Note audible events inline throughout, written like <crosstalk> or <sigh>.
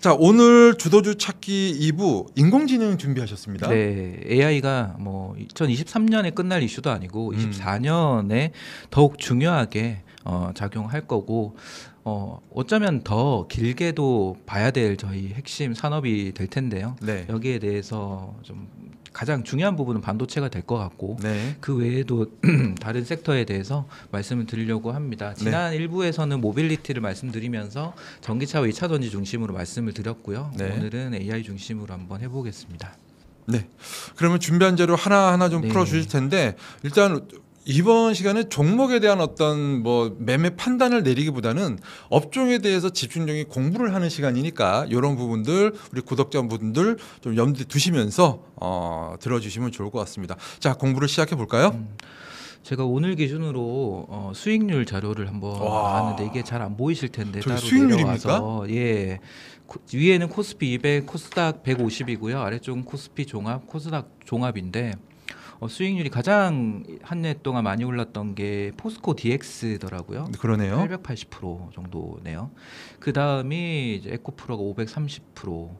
자 오늘 주도주 찾기 2부 인공지능 준비하셨습니다. 네, AI가 뭐 2023년에 끝날 이슈도 아니고 음. 24년에 더욱 중요하게 어, 작용할 거고 어, 어쩌면 더 길게도 봐야 될 저희 핵심 산업이 될 텐데요. 네. 여기에 대해서 좀 가장 중요한 부분은 반도체가 될 것 같고 네. 그 외에도 <clears throat> 다른 섹터에 대해서 말씀을 드리려고 합니다. 네. 지난 네. 일부에서는 모빌리티를 말씀드리면서 전기차와 2차 전지 중심으로 말씀을 드렸고요. 네. 오늘은 AI 중심으로 한번 해보겠습니다. 네. 그러면 준비한 재료 하나하나 좀 네. 풀어 주실 텐데 일단 이번 시간에 종목에 대한 어떤 뭐 매매 판단을 내리기보다는 업종에 대해서 집중적인 공부를 하는 시간이니까 이런 부분들 우리 구독자분들 좀 염두에 두시면서 어, 들어주시면 좋을 것 같습니다. 자 공부를 시작해 볼까요? 음. 제가 오늘 기준으로 어, 수익률 자료를 한번 봤는데 이게 잘 안 보이실 텐데 따로 수익률입니까? 내려와서 예 코, 위에는 코스피 200, 코스닥 150이고요 아래쪽은 코스피 종합, 코스닥 종합인데 어, 수익률이 가장 한 해 동안 많이 올랐던 게 포스코 DX더라고요. 네, 그러네요. 880% 정도네요. 그 다음이 이제 에코프로가 530%.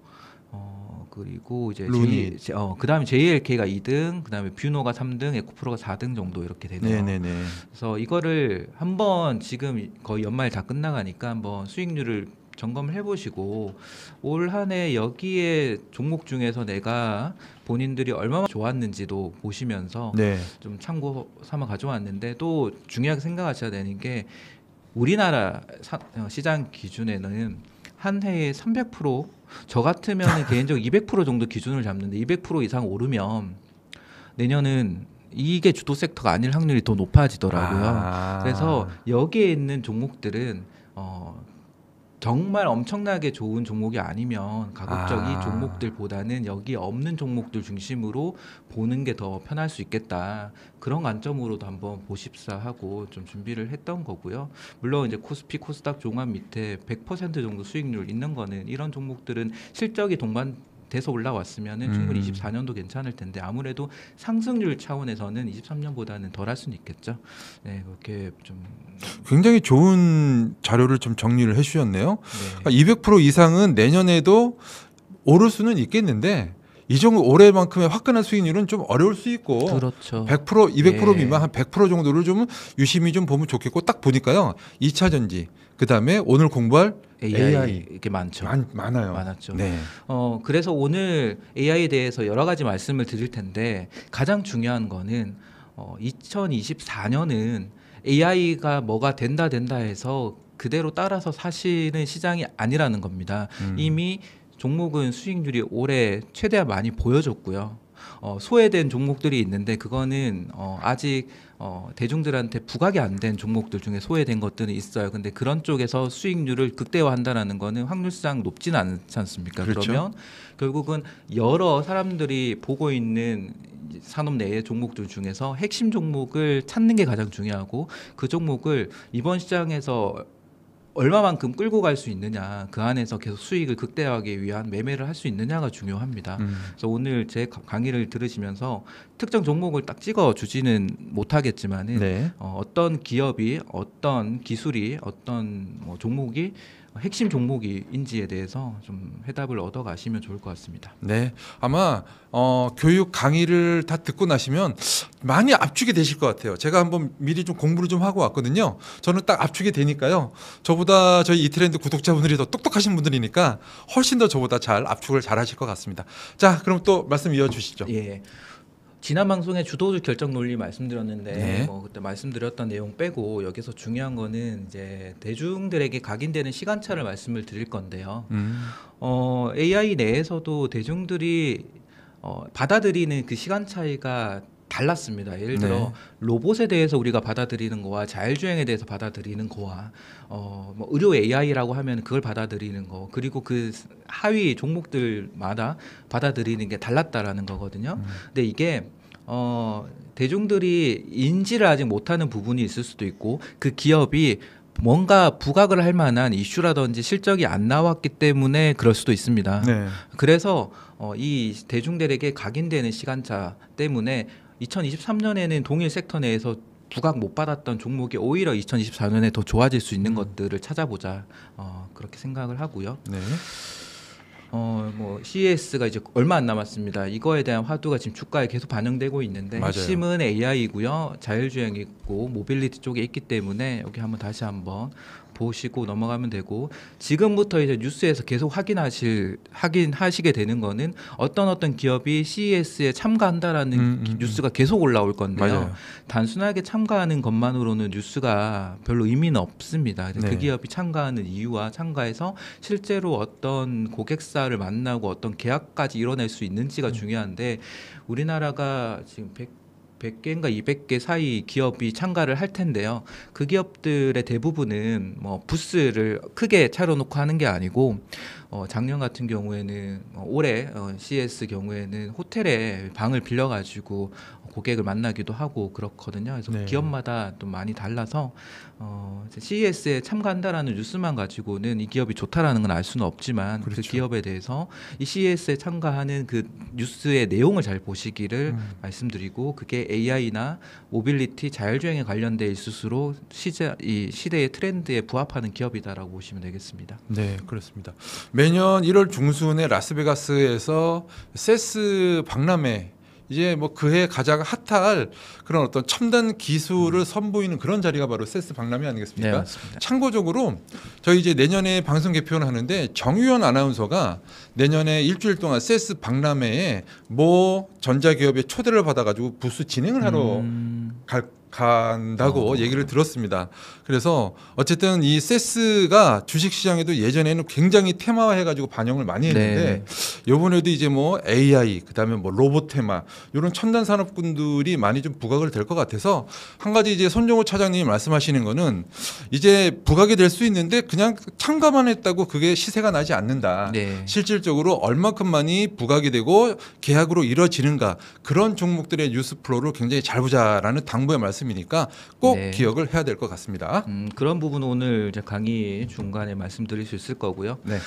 어 그리고 이제 루니. 제, 어 그다음에 JLK가 2등, 그다음에 뷰노가 3등, 에코프로가 4등 정도 이렇게 되네요. 네네네. 그래서 이거를 한번 지금 거의 연말 다 끝나가니까 한번 수익률을 점검을 해보시고 올 한 해 여기에 종목 중에서 내가 본인들이 얼마나 좋았는지도 보시면서 네. 좀 참고 삼아 가져왔는데 또 중요하게 생각하셔야 되는 게 우리나라 사, 어, 시장 기준에는 한 해에 300%, 저 같으면 <laughs> 개인적으로 200% 정도 기준을 잡는데 200% 이상 오르면 내년은 이게 주도 섹터가 아닐 확률이 더 높아지더라고요. 아~ 그래서 여기에 있는 종목들은 어, 정말 엄청나게 좋은 종목이 아니면 가급적이 아. 종목들보다는 여기 없는 종목들 중심으로 보는 게 더 편할 수 있겠다 그런 관점으로도 한번 보십사 하고 좀 준비를 했던 거고요 물론 이제 코스피 코스닥 종합 밑에 100% 정도 수익률 있는 거는 이런 종목들은 실적이 동반 돼서 올라왔으면은 음. 충분히 음. 24년도 괜찮을 텐데 아무래도 상승률 차원에서는 23년보다는 덜할 수는 있겠죠. 네, 그렇게 좀 굉장히 좋은 자료를 좀 정리를 해주셨네요. 네. 200% 그러니까 이상은 내년에도 오를 수는 있겠는데 이 정도 올해만큼의 화끈한 수익률은 좀 어려울 수 있고 그렇죠. 100% 200% 예. 미만 한 100% 정도를 좀 유심히 좀 보면 좋겠고 딱 보니까요. 2차 전지 그다음에 오늘 공부할 AI, AI 이게 많죠. 많, 많아요. 많았죠. 네. 어 그래서 오늘 AI에 대해서 여러 가지 말씀을 드릴 텐데 가장 중요한 거는 어 2024년은 AI가 뭐가 된다 된다 해서 그대로 따라서 사시는 시장이 아니라는 겁니다. 음. 이미 종목은 수익률이 올해 최대한 많이 보여줬고요. 어, 소외된 종목들이 있는데 그거는 어, 아직 어, 대중들한테 부각이 안 된 종목들 중에 소외된 것들은 있어요. 근데 그런 쪽에서 수익률을 극대화한다라는 거는 확률상 높진 않지 않습니까? 그렇죠. 그러면 결국은 여러 사람들이 보고 있는 산업 내의 종목들 중에서 핵심 종목을 찾는 게 가장 중요하고 그 종목을 이번 시장에서 얼마만큼 끌고 갈 수 있느냐 그 안에서 계속 수익을 극대화하기 위한 매매를 할 수 있느냐가 중요합니다. 음. 그래서 오늘 제 강의를 들으시면서 특정 종목을 딱 찍어 주지는 못하겠지만은 네. 어, 어떤 기업이 어떤 기술이 어떤 뭐 종목이 핵심 종목이 인지에 대해서 좀 해답을 얻어 가시면 좋을 것 같습니다. 네, 아마 어, 교육 강의를 다 듣고 나시면 많이 압축이 되실 것 같아요. 제가 한번 미리 좀 공부를 좀 하고 왔거든요. 저는 딱 압축이 되니까요. 저보다 저희 이트렌드 구독자분들이 더 똑똑하신 분들이니까 훨씬 더 저보다 잘 압축을 잘 하실 것 같습니다. 자, 그럼 또 말씀 이어주시죠. 예. 지난 방송에 주도적 결정 논리 말씀드렸는데 네. 뭐 그때 말씀드렸던 내용 빼고 여기서 중요한 거는 이제 대중들에게 각인되는 시간차를 말씀을 드릴 건데요. 음. 어, AI 내에서도 대중들이 어, 받아들이는 그 시간 차이가 달랐습니다. 예를 들어 네. 로봇에 대해서 우리가 받아들이는 거와 자율주행에 대해서 받아들이는 거와 어, 뭐 의료 AI라고 하면 그걸 받아들이는 거 그리고 그 하위 종목들마다 받아들이는 게 달랐다라는 거거든요. 음. 근데 이게 어, 대중들이 인지를 아직 못하는 부분이 있을 수도 있고 그 기업이 뭔가 부각을 할 만한 이슈라든지 실적이 안 나왔기 때문에 그럴 수도 있습니다. 네. 그래서 어, 이 대중들에게 각인되는 시간차 때문에 2023년에는 동일 섹터 내에서 부각 못 받았던 종목이 오히려 2024년에 더 좋아질 수 있는 음. 것들을 찾아보자 어, 그렇게 생각을 하고요. 네. 어뭐 CES가 이제 얼마 안 남았습니다. 이거에 대한 화두가 지금 주가에 계속 반영되고 있는데 맞아요. 핵심은 AI이고요, 자율주행이고 모빌리티 쪽에 있기 때문에 여기 한번 다시 한번 보시고 넘어가면 되고 지금부터 이제 뉴스에서 계속 확인하실 확인하시게 되는 거는 어떤 어떤 기업이 CES에 참가한다라는 음, 음, 뉴스가 계속 올라올 건데요. 맞아요. 단순하게 참가하는 것만으로는 뉴스가 별로 의미는 없습니다. 그 네. 그 기업이 참가하는 이유와 참가해서 실제로 어떤 고객사를 만나고 어떤 계약까지 이뤄낼 수 있는지가 음. 중요한데 우리나라가 지금 100 100개인가 200개 사이 기업이 참가를 할 텐데요. 그 기업들의 대부분은 뭐 부스를 크게 차려놓고 하는 게 아니고 어, 작년 같은 경우에는 어, 올해 어, CS 경우에는 호텔에 방을 빌려가지고 고객을 만나기도 하고 그렇거든요. 그래서 네. 기업마다 또 많이 달라서 어, CES에 참가한다라는 뉴스만 가지고는 이 기업이 좋다라는 건 알 수는 없지만 그 그렇죠. 그 기업에 대해서 이 CES에 참가하는 그 뉴스의 내용을 잘 보시기를 음. 말씀드리고 그게 AI나 모빌리티 자율주행에 관련돼 있을수록 시제, 이 시대의 트렌드에 부합하는 기업이다라고 보시면 되겠습니다. 네, 그렇습니다. 매년 1월 중순에 라스베가스에서 세스 박람회 이제 뭐 그해 가장 핫할 그런 어떤 첨단 기술을 음. 선보이는 그런 자리가 바로 세스 박람회 아니겠습니까? 네, 참고적으로 저희 이제 내년에 방송 개표를 하는데 정유현 아나운서가 내년에 일주일 동안 세스 박람회에 모 전자기업의 초대를 받아가지고 부스 진행을 하러 음... 갈 간다고 어. 얘기를 들었습니다. 그래서 어쨌든 이 세스가 주식 시장에도 예전에는 굉장히 테마화해 가지고 반영을 많이 네. 했는데 네. 요번에도 이제 뭐 AI 그다음에 뭐 로봇 테마 이런 첨단 산업군들이 많이 좀 부각을 될 것 같아서 한 가지 이제 손종호 차장님이 말씀하시는 거는 이제 부각이 될 수 있는데 그냥 참가만 했다고 그게 시세가 나지 않는다. 네. 실질적으로 얼마큼만이 부각이 되고 계약으로 이뤄지는가 그런 종목들의 뉴스 플로우를 굉장히 잘 보자라는 당부의 말씀 말씀이니까 꼭 네. 기억을 해야 될 것 같습니다. 음, 그런 부분 오늘 이제 강의 중간에 말씀드릴 수 있을 거고요. 네.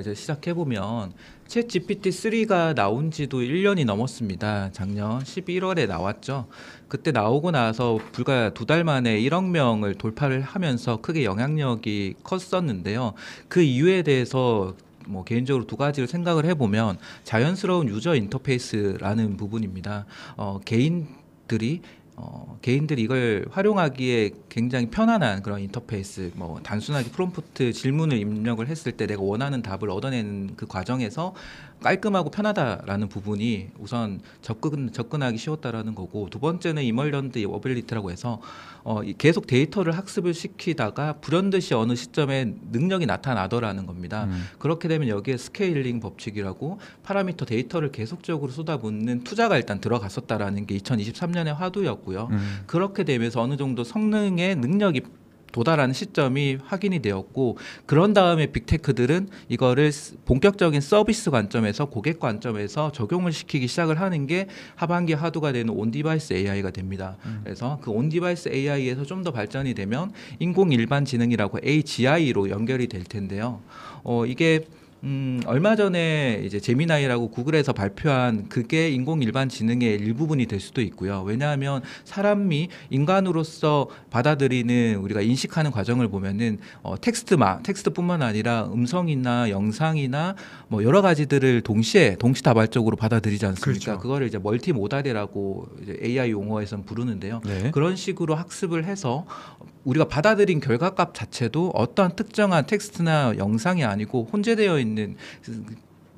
이제 시작해 보면 챗 GPT 3가 나온 지도 1년이 넘었습니다. 작년 11월에 나왔죠. 그때 나오고 나서 불과 두 달 만에 1억 명을 돌파를 하면서 크게 영향력이 컸었는데요. 그 이유에 대해서 뭐 개인적으로 두 가지를 생각을 해보면 자연스러운 유저 인터페이스라는 부분입니다. 어, 개인 들이 어, 개인들이 이걸 활용하기에 굉장히 편안한 그런 인터페이스, 뭐 단순하게 프롬프트 질문을 입력을 했을 때 내가 원하는 답을 얻어내는 그 과정에서 깔끔하고 편하다라는 부분이 우선 접근 접근하기 쉬웠다라는 거고 두 번째는 이멀런드 어빌리티라고 해서 어, 계속 데이터를 학습을 시키다가 불현듯이 어느 시점에 능력이 나타나더라는 겁니다. 음. 그렇게 되면 여기에 스케일링 법칙이라고 파라미터 데이터를 계속적으로 쏟아붓는 투자가 일단 들어갔었다라는 게 2023년의 화두였고요. 음. 그렇게 되면서 어느 정도 성능의 능력이 도달하는 시점이 확인이 되었고 그런 다음에 빅테크들은 이거를 본격적인 서비스 관점에서 고객 관점에서 적용을 시키기 시작을 하는 게 하반기 하도가 되는 온디바이스 AI가 됩니다. 음. 그래서 그 온디바이스 AI에서 좀 더 발전이 되면 인공 일반 지능이라고 AGI로 연결이 될 텐데요. 어 이게 음, 얼마 전에 이제 제미나이라고 구글에서 발표한 그게 인공 일반 지능의 일부분이 될 수도 있고요. 왜냐하면 사람이 인간으로서 받아들이는 우리가 인식하는 과정을 보면은 어, 텍스트만 텍스트뿐만 아니라 음성이나 영상이나 뭐 여러 가지들을 동시에 동시다발적으로 받아들이지 않습니까? 그렇죠. 그거를 이제 멀티 모달이라고 이제 AI 용어에선 부르는데요. 네. 그런 식으로 학습을 해서 우리가 받아들인 결과값 자체도 어떠한 특정한 텍스트나 영상이 아니고 혼재되어 있는 있는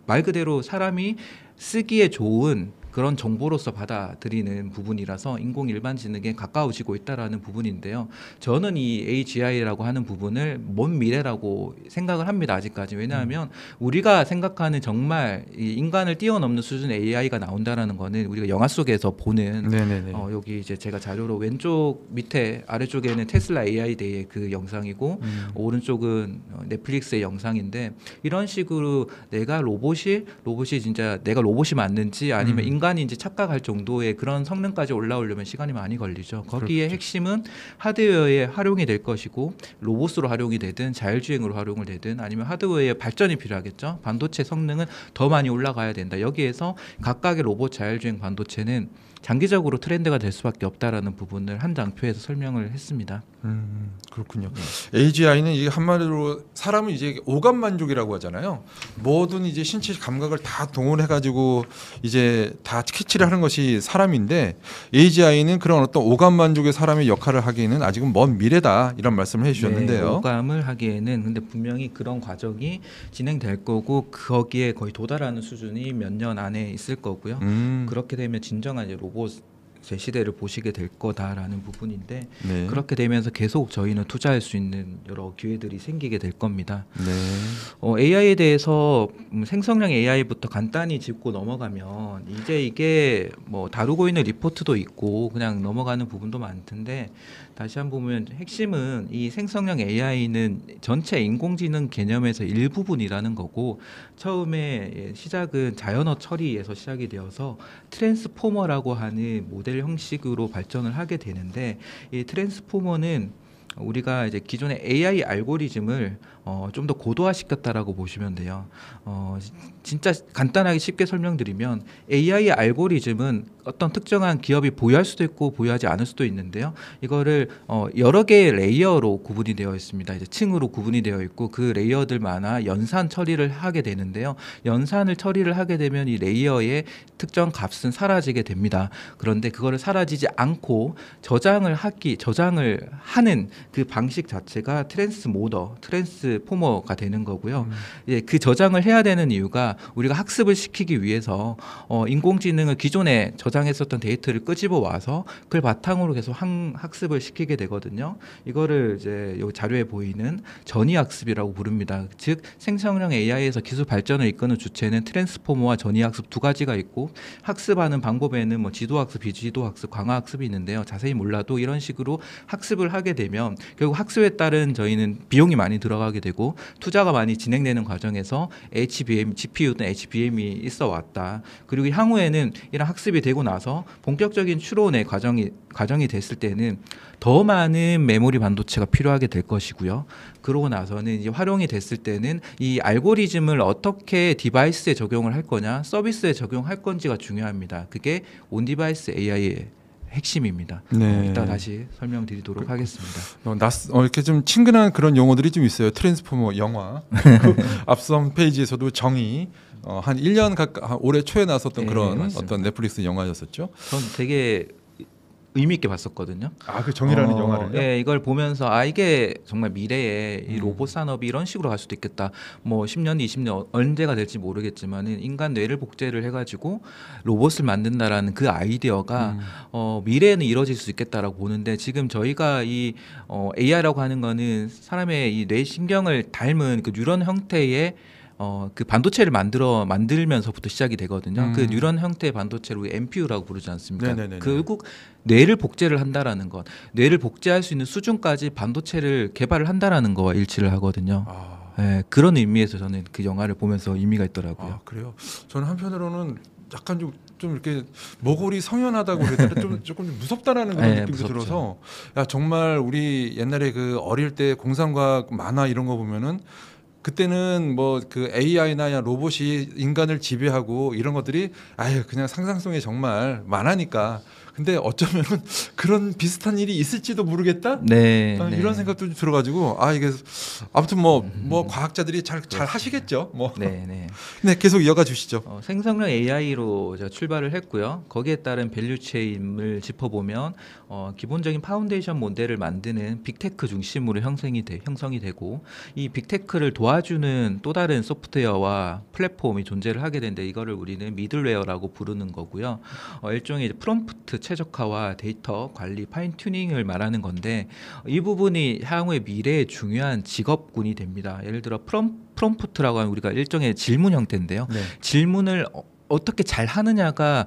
말 그대로 사람이 쓰기에 좋은 그런 정보로서 받아들이는 부분이라서 인공 일반 지능에 가까워지고 있다라는 부분인데요. 저는 이 AGI라고 하는 부분을 먼 미래라고 생각을 합니다. 아직까지 왜냐하면 음. 우리가 생각하는 정말 인간을 뛰어넘는 수준의 AI가 나온다라는 거는 우리가 영화 속에서 보는 어, 여기 이제 제가 자료로 왼쪽 밑에 아래쪽에는 테슬라 AI 대의그 영상이고 음. 오른쪽은 어, 넷플릭스의 영상인데 이런 식으로 내가 로봇이 로봇이 진짜 내가 로봇이 맞는지 아니면 음. 간간이 이제 착각할 정도의 그런 성능까지 올라오려면 시간이 많이 걸리죠. 거기에 그렇죠. 핵심은 하드웨어에 활용이 될 것이고 로봇으로 활용이 되든 자율주행으로 활용을 되든 아니면 하드웨어의 발전이 필요하겠죠. 반도체 성능은 더 많이 올라가야 된다. 여기에서 각각의 로봇 자율주행 반도체는 장기적으로 트렌드가 될 수밖에 없다라는 부분을 한 장표에서 설명을 했습니다. 음, 그렇군요. AGI는 이게 한마디로 사람은 이제 오감 만족이라고 하잖아요. 뭐든 이제 신체 감각을 다 동원해 가지고 이제 다 캐치를 하는 것이 사람인데 AGI는 그런 어떤 오감 만족의 사람의 역할을 하기에는 아직은 먼 미래다 이런 말씀을 해주셨는데요. 네, 오감을 하기에는 근데 분명히 그런 과정이 진행될 거고 거기에 거의 도달하는 수준이 몇 년 안에 있을 거고요. 음. 그렇게 되면 진정한 이 보고 제 시대를 보시게 될 거다라는 부분인데 네. 그렇게 되면서 계속 저희는 투자할 수 있는 여러 기회들이 생기게 될 겁니다. 네. 어, AI에 대해서 음, 생성형 AI부터 간단히 짚고 넘어가면 이제 이게 뭐 다루고 있는 리포트도 있고 그냥 넘어가는 부분도 많던데 다시 한번 보면 핵심은 이 생성형 AI는 전체 인공지능 개념에서 일부분이라는 거고 처음에 예, 시작은 자연어 처리에서 시작이 되어서 트랜스포머라고 하는 모델 형식으로 발전을 하게 되는데 이 트랜스포머는 우리가 이제 기존의 AI 알고리즘을 어, 좀 더 고도화시켰다라고 보시면 돼요. 어, 진짜 간단하게 쉽게 설명드리면 a i 알고리즘은 어떤 특정한 기업이 보유할 수도 있고 보유하지 않을 수도 있는데요. 이거를 어, 여러 개의 레이어로 구분이 되어 있습니다. 이제 층으로 구분이 되어 있고 그 레이어들마다 연산 처리를 하게 되는데요. 연산을 처리를 하게 되면 이 레이어의 특정 값은 사라지게 됩니다. 그런데 그거를 사라지지 않고 저장을 하기 저장을 하는 그 방식 자체가 트랜스모더, 트랜스 포머가 되는 거고요. 음. 이제 그 저장을 해야 되는 이유가 우리가 학습을 시키기 위해서 어, 인공지능을 기존에 저장했었던 데이터를 끄집어 와서 그걸 바탕으로 계속 한, 학습을 시키게 되거든요. 이거를 이제 요 자료에 보이는 전이 학습이라고 부릅니다. 즉 생성형 AI에서 기술 발전을 이끄는 주체는 트랜스포머와 전이 학습 두 가지가 있고 학습하는 방법에는 뭐 지도 학습, 비지도 학습, 강화 학습이 있는데요. 자세히 몰라도 이런 식으로 학습을 하게 되면 결국 학습에 따른 저희는 비용이 많이 들어가게 되고 투자가 많이 진행되는 과정에서 HBM, GPU 등 HBM이 있어 왔다. 그리고 향후에는 이런 학습이 되고 나서 본격적인 추론의 과정이 과정이 됐을 때는 더 많은 메모리 반도체가 필요하게 될 것이고요. 그러고 나서는 이제 활용이 됐을 때는 이 알고리즘을 어떻게 디바이스에 적용을 할 거냐, 서비스에 적용할 건지가 중요합니다. 그게 온 디바이스 AI의 핵심입니다. 네. 어, 이따 다시 설명드리도록 그, 하겠습니다. 어, 낯, 어, 이렇게 좀 친근한 그런 용어들이 좀 있어요. 트랜스포머 영화. 그 <laughs> 앞선 페이지에서도 정의. 어, 한 1년 가까 올해 초에 나왔었던 네, 예, 그런 맞습니다. 어떤 넷플릭스 영화였었죠. 전 되게 의미 있게 봤었거든요. 아 그 정의라는 어, 영화를요? 예, 이걸 보면서 아 이게 정말 미래에 이 음. 로봇 산업이 이런 식으로 갈 수도 있겠다. 뭐 10년, 20년 언제가 될지 모르겠지만 인간 뇌를 복제를 해가지고 로봇을 만든다라는 그 아이디어가 음. 어, 미래에는 이뤄질 수 있겠다라고 보는데 지금 저희가 이 어, AI라고 하는 거는 사람의 이 뇌 신경을 닮은 그 뉴런 형태의 어, 그 반도체를 만들어 만들면서부터 시작이 되거든요. 그 음. 그 뉴런 형태의 반도체를 MPU라고 부르지 않습니까? 네네네네. 결국 뇌를 복제를 한다라는 것, 뇌를 복제할 수 있는 수준까지 반도체를 개발을 한다라는 거와 일치를 하거든요. 아. 예, 그런 의미에서 저는 그 영화를 보면서 의미가 있더라고요. 아, 그래요. 저는 한편으로는 약간 좀, 좀 이렇게 모골이 성연하다고 그랬더니 좀 <laughs> 조금 좀 무섭다라는 그런 네, 느낌도 무섭죠. 들어서 야 정말 우리 옛날에 그 어릴 때 공상과학 만화 이런 거 보면은 그때는 뭐 그 AI나 로봇이 인간을 지배하고 이런 것들이 아유 그냥 상상성이 정말 많으니까 근데 어쩌면 <laughs> 그런 비슷한 일이 있을지도 모르겠다. 네, 아, 네. 이런 생각도 좀 들어가지고 아 이게 아무튼 뭐뭐 음. 뭐 과학자들이 잘잘 그렇죠. 하시겠죠. 뭐. 네, 네. <laughs> 네 계속 이어가 주시죠. 어, 생성형 AI로 제가 출발을 했고요. 거기에 따른 밸류 체인을 짚어보면 어, 기본적인 파운데이션 모델을 만드는 빅테크 중심으로 형성이 돼, 형성이 되고 이 빅테크를 도와주는 또 다른 소프트웨어와 플랫폼이 존재를 하게 되는데 이거를 우리는 미들웨어라고 부르는 거고요. 어, 일종의 프롬프트 최적화와 데이터 관리 파인 튜닝을 말하는 건데 이 부분이 향후의 미래에 중요한 직업군이 됩니다. 예를 들어 프롬, 프롬프트라고 하는 우리가 일종의 질문 형태인데요. 네. 질문을 어, 어떻게 잘 하느냐가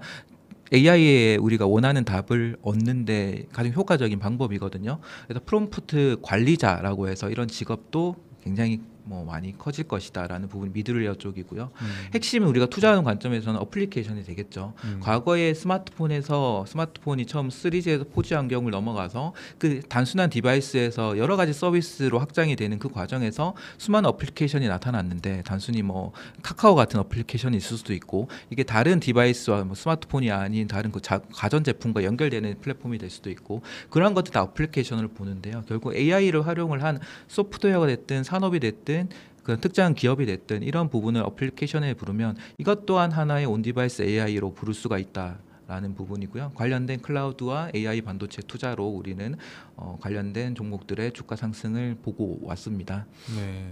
AI에 우리가 원하는 답을 얻는데 가장 효과적인 방법이거든요. 그래서 프롬프트 관리자라고 해서 이런 직업도 굉장히 뭐 많이 커질 것이다라는 부분 이 미드웨어 쪽이고요. 음. 핵심은 우리가 투자하는 관점에서는 어플리케이션이 되겠죠. 음. 과거에 스마트폰에서 스마트폰이 처음 3G에서 4G 환경을 넘어가서 그 단순한 디바이스에서 여러 가지 서비스로 확장이 되는 그 과정에서 수많은 어플리케이션이 나타났는데 단순히 뭐 카카오 같은 어플리케이션이 있을 수도 있고 이게 다른 디바이스와 뭐 스마트폰이 아닌 다른 그 가전 제품과 연결되는 플랫폼이 될 수도 있고 그러한 것들 다 어플리케이션을 보는데요. 결국 AI를 활용을 한 소프트웨어가 됐든 산업이 됐든 됐든 그 특정 기업이 됐든 이런 부분을 어플리케이션에 부르면 이것 또한 하나의 온디바이스 AI로 부를 수가 있다. 라는 부분이고요. 관련된 클라우드와 AI 반도체 투자로 우리는 어, 관련된 종목들의 주가 상승을 보고 왔습니다. 네.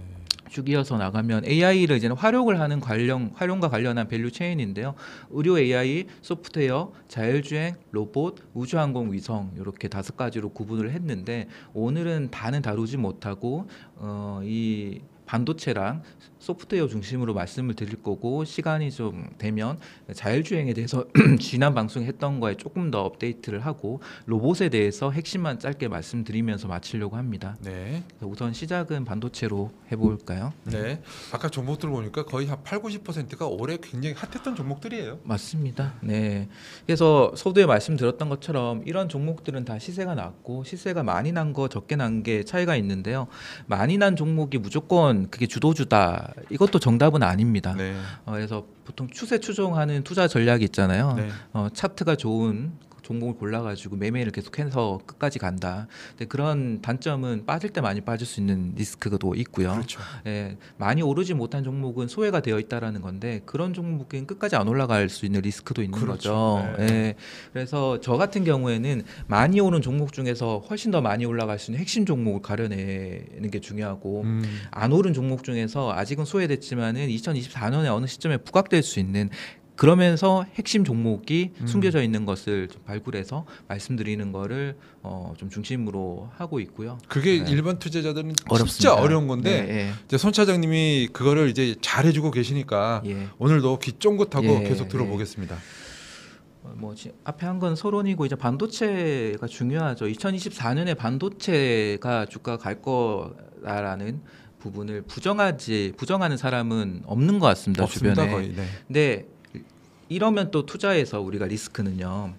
쭉 이어서 나가면 AI를 이제 활용을 하는 관련 활용과 관련한 밸류 체인인데요. 의료 AI, 소프트웨어, 자율주행, 로봇, 우주항공 위성 이렇게 다섯 가지로 구분을 했는데 오늘은 다는 다루지 못하고 어, 이 반도체랑 소프트웨어 중심으로 말씀을 드릴 거고 시간이 좀 되면 자율주행에 대해서 <clears throat> 지난 방송했던 거에 조금 더 업데이트를 하고 로봇에 대해서 핵심만 짧게 말씀드리면서 마치려고 합니다. 네. 우선 시작은 반도체로 해볼까요? 네. 네. 아까 종목들 보니까 거의 한 8, 90%가 올해 굉장히 핫했던 종목들이에요. 맞습니다. 네. 그래서 서두에 말씀드렸던 것처럼 이런 종목들은 다 시세가 낮고 시세가 많이 난 거 적게 난 게 차이가 있는데요. 많이 난 종목이 무조건 무조 그게 주도주다 이것도 정답은 아닙니다. 네. 어, 그래서 보통 추세 추종하는 투자 전략이 있잖아요. 네. 어, 차트가 좋은 종목을 골라가지고 매매를 계속해서 끝까지 간다. 근데 그런 단점은 빠질 때 많이 빠질 수 있는 리스크도 있고요. 그렇죠. 예, 많이 오르지 못한 종목은 소외가 되어 있다라는 건데 그런 종목은 끝까지 안 올라갈 수 있는 리스크도 있는 그렇죠. 거죠. 네. 예, 그래서 저 같은 경우에는 많이 오는 종목 중에서 훨씬 더 많이 올라갈 수 있는 핵심 종목을 가려내는 게 중요하고 음. 안 오른 종목 중에서 아직은 소외됐지만은 2024년에 어느 시점에 부각될 수 있는 그러면서 핵심 종목이 음. 숨겨져 있는 것을 좀 발굴해서 말씀드리는 거를 어, 좀 중심으로 하고 있고요. 그게 네. 일반 투자자들은 어렵습니다. 진짜 어려운 건데 네, 네. 이제 손 차장님이 그거를 이제 잘 해주고 계시니까 예. 오늘도 귀 쫑긋하고 예, 계속 예. 들어보겠습니다. 어, 뭐 앞에 한 건 서론이고 이제 반도체가 중요하죠. 2024년에 반도체가 주가 갈 거라는 부분을 부정하지 부정하는 사람은 없는 것 같습니다 없습니다, 주변에. 거의, 네. 근데 이러면 또 투자에서 우리가 리스크는요.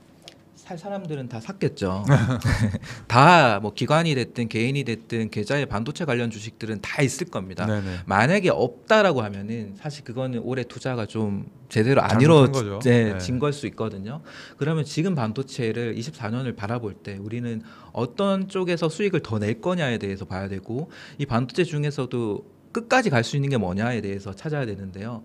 살 사람들은 다 샀겠죠. <laughs> <laughs> 다 뭐 기관이 됐든 개인이 됐든 계좌에 반도체 관련 주식들은 다 있을 겁니다. 네네. 만약에 없다라고 하면은 사실 그거는 올해 투자가 좀 제대로 안 이루어진 네. 걸수 네. 있거든요. 그러면 지금 반도체를 24년을 바라볼 때 우리는 어떤 쪽에서 수익을 더 낼 거냐에 대해서 봐야 되고 이 반도체 중에서도 끝까지 갈 수 있는 게 뭐냐에 대해서 찾아야 되는데요.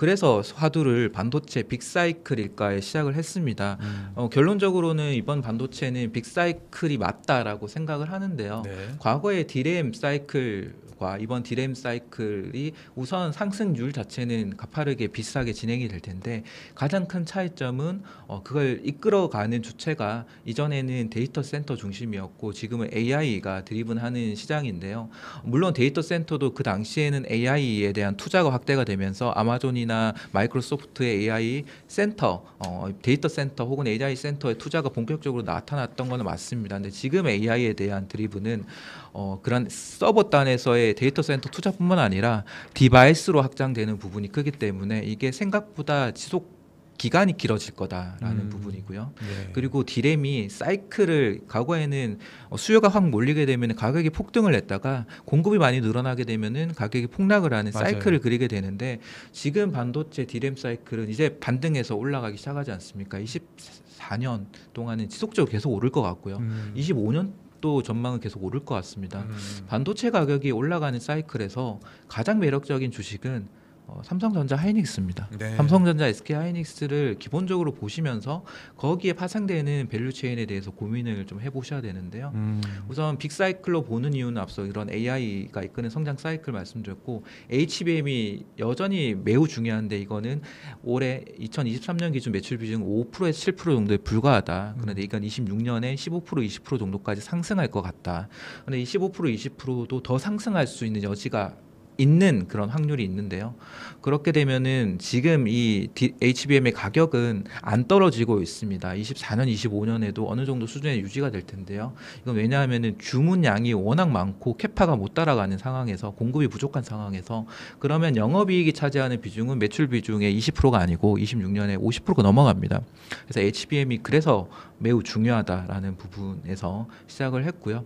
그래서 화두를 반도체 빅사이클일까에 시작을 했습니다. 음. 어, 결론적으로는 이번 반도체는 빅사이클이 맞다라고 생각을 하는데요. 네. 과거에 디램 사이클 과 이번 디램 사이클이 우선 상승률 자체는 가파르게 비싸게 진행이 될 텐데 가장 큰 차이점은 어, 그걸 이끌어가는 주체가 이전에는 데이터 센터 중심이었고 지금은 AI가 드리븐하는 시장인데요. 물론 데이터 센터도 그 당시에는 AI에 대한 투자가 확대가 되면서 아마존이나 마이크로소프트의 AI 센터, 어, 데이터 센터 혹은 AI 센터의 투자가 본격적으로 나타났던 것은 맞습니다. 근데 지금 AI에 대한 드리븐은 어, 그런 서버 단에서의 데이터 센터 투자뿐만 아니라 디바이스로 확장되는 부분이 크기 때문에 이게 생각보다 지속 기간이 길어질 거다라는 음. 부분이고요. 네. 그리고 디램이 사이클을 과거에는 어, 수요가 확 몰리게 되면 가격이 폭등을 했다가 공급이 많이 늘어나게 되면은 가격이 폭락을 하는 맞아요. 사이클을 그리게 되는데 지금 반도체 디램 사이클은 이제 반등해서 올라가기 시작하지 않습니까? 24년 동안은 지속적으로 계속 오를 것 같고요. 음. 25년 또 전망은 계속 오를 것 같습니다. 음. 반도체 가격이 올라가는 사이클에서 가장 매력적인 주식은 어, 삼성전자 하이닉스입니다. 네. 삼성전자 SK 하이닉스를 기본적으로 보시면서 거기에 파생되는 밸류 체인에 대해서 고민을 좀 해보셔야 되는데요. 음. 우선 빅사이클로 보는 이유는 앞서 이런 AI가 이끄는 성장 사이클 말씀드렸고 HBM이 여전히 매우 중요한데 이거는 올해 2023년 기준 매출 비중 5%에 서7% 정도에 불과하다. 그런데 음. 이건 26년에 15% 20% 정도까지 상승할 것 같다. 그런데이 15% 20%도 더 상승할 수 있는 여지가 있는 그런 확률이 있는데요. 그렇게 되면은 지금 이 HBM의 가격은 안 떨어지고 있습니다. 24년, 25년에도 어느 정도 수준에 유지가 될 텐데요. 이건 왜냐하면은 주문량이 워낙 많고 캐파가 못 따라가는 상황에서 공급이 부족한 상황에서 그러면 영업이익이 차지하는 비중은 매출 비중의 20%가 아니고 26년에 50%가 넘어갑니다. 그래서 HBM이 그래서 매우 중요하다라는 부분에서 시작을 했고요.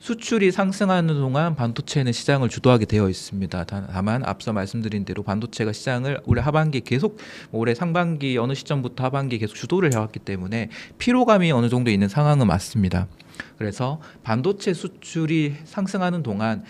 수출이 상승하는 동안 반도체는 시장을 주도하게 되어 있습니다. 다만 앞서 말씀드린 대로 반도체가 시장을 올해 하반기 계속 뭐 올해 상반기 어느 시점부터 하반기 계속 주도를 해왔기 때문에 피로감이 어느 정도 있는 상황은 맞습니다. 그래서 반도체 수출이 상승하는 동안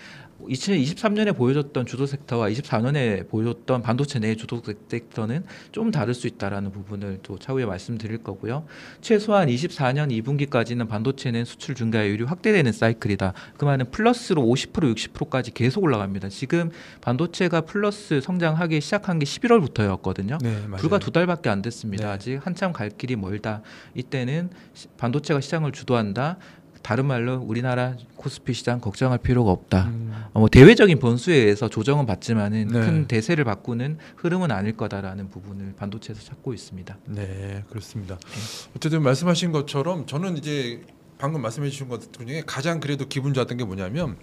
2023년에 보여줬던 주도 섹터와 24년에 보여줬던 반도체 내 주도 섹터는 좀 다를 수 있다라는 부분을 또 차후에 말씀드릴 거고요. 최소한 24년 2분기까지는 반도체는 수출 증가율이 확대되는 사이클이다. 그 말은 플러스로 50% 60%까지 계속 올라갑니다. 지금 반도체가 플러스 성장하기 시작한 게 11월부터였거든요. 네, 불과 두 달밖에 안 됐습니다. 네. 아직 한참 갈 길이 멀다. 이때는 반도체가 시장을 주도한다. 다른 말로 우리나라 코스피 시장 걱정할 필요가 없다. 음. 어, 뭐 대외적인 변수에 의해서 조정은 받지만은 네. 큰 대세를 바꾸는 흐름은 아닐 거다라는 부분을 반도체에서 찾고 있습니다. 네, 그렇습니다. 네. 어쨌든 말씀하신 것처럼 저는 이제 방금 말씀해 주신 것 중에 가장 그래도 기분 좋았던 게 뭐냐면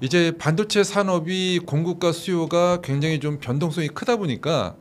이제 반도체 산업이 공급과 수요가 굉장히 좀 변동성이 크다 보니까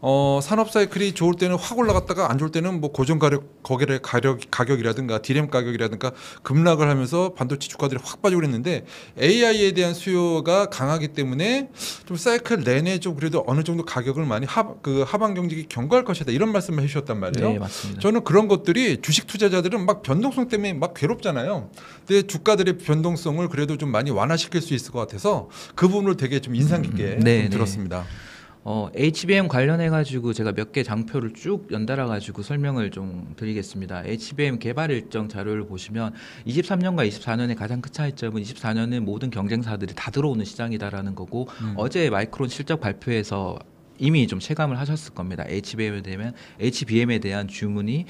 어, 산업 사이클이 좋을 때는 확 올라갔다가 안 좋을 때는 뭐 고정 가격 거기의 가격 가격이라든가 디램 가격이라든가 급락을 하면서 반도체 주가들이 확 빠지고 그랬는데 AI에 대한 수요가 강하기 때문에 좀 사이클 내내 좀 그래도 어느 정도 가격을 많이 하, 그 하반 경직이 견고할 것이다 이런 말씀을 해주셨단 말이에요. 네, 맞습니다. 저는 그런 것들이 주식 투자자들은 막 변동성 때문에 막 괴롭잖아요. 근데 주가들의 변동성을 그래도 좀 많이 완화시킬 수 있을 것 같아서 그 부분을 되게 좀 인상 깊게 음, 음. 네, 좀 네. 들었습니다. 네. 어, HBM 관련해 가지고 제가 몇 개 장표를 쭉 연달아 가지고 설명을 좀 드리겠습니다. HBM 개발 일정 자료를 보시면 23년과 24년의 가장 큰 차이점은 24년은 모든 경쟁사들이 다 들어오는 시장이다라는 거고 음. 어제 마이크론 실적 발표에서 이미 좀 체감을 하셨을 겁니다. HBM에 대한 HBM에 대한 주문이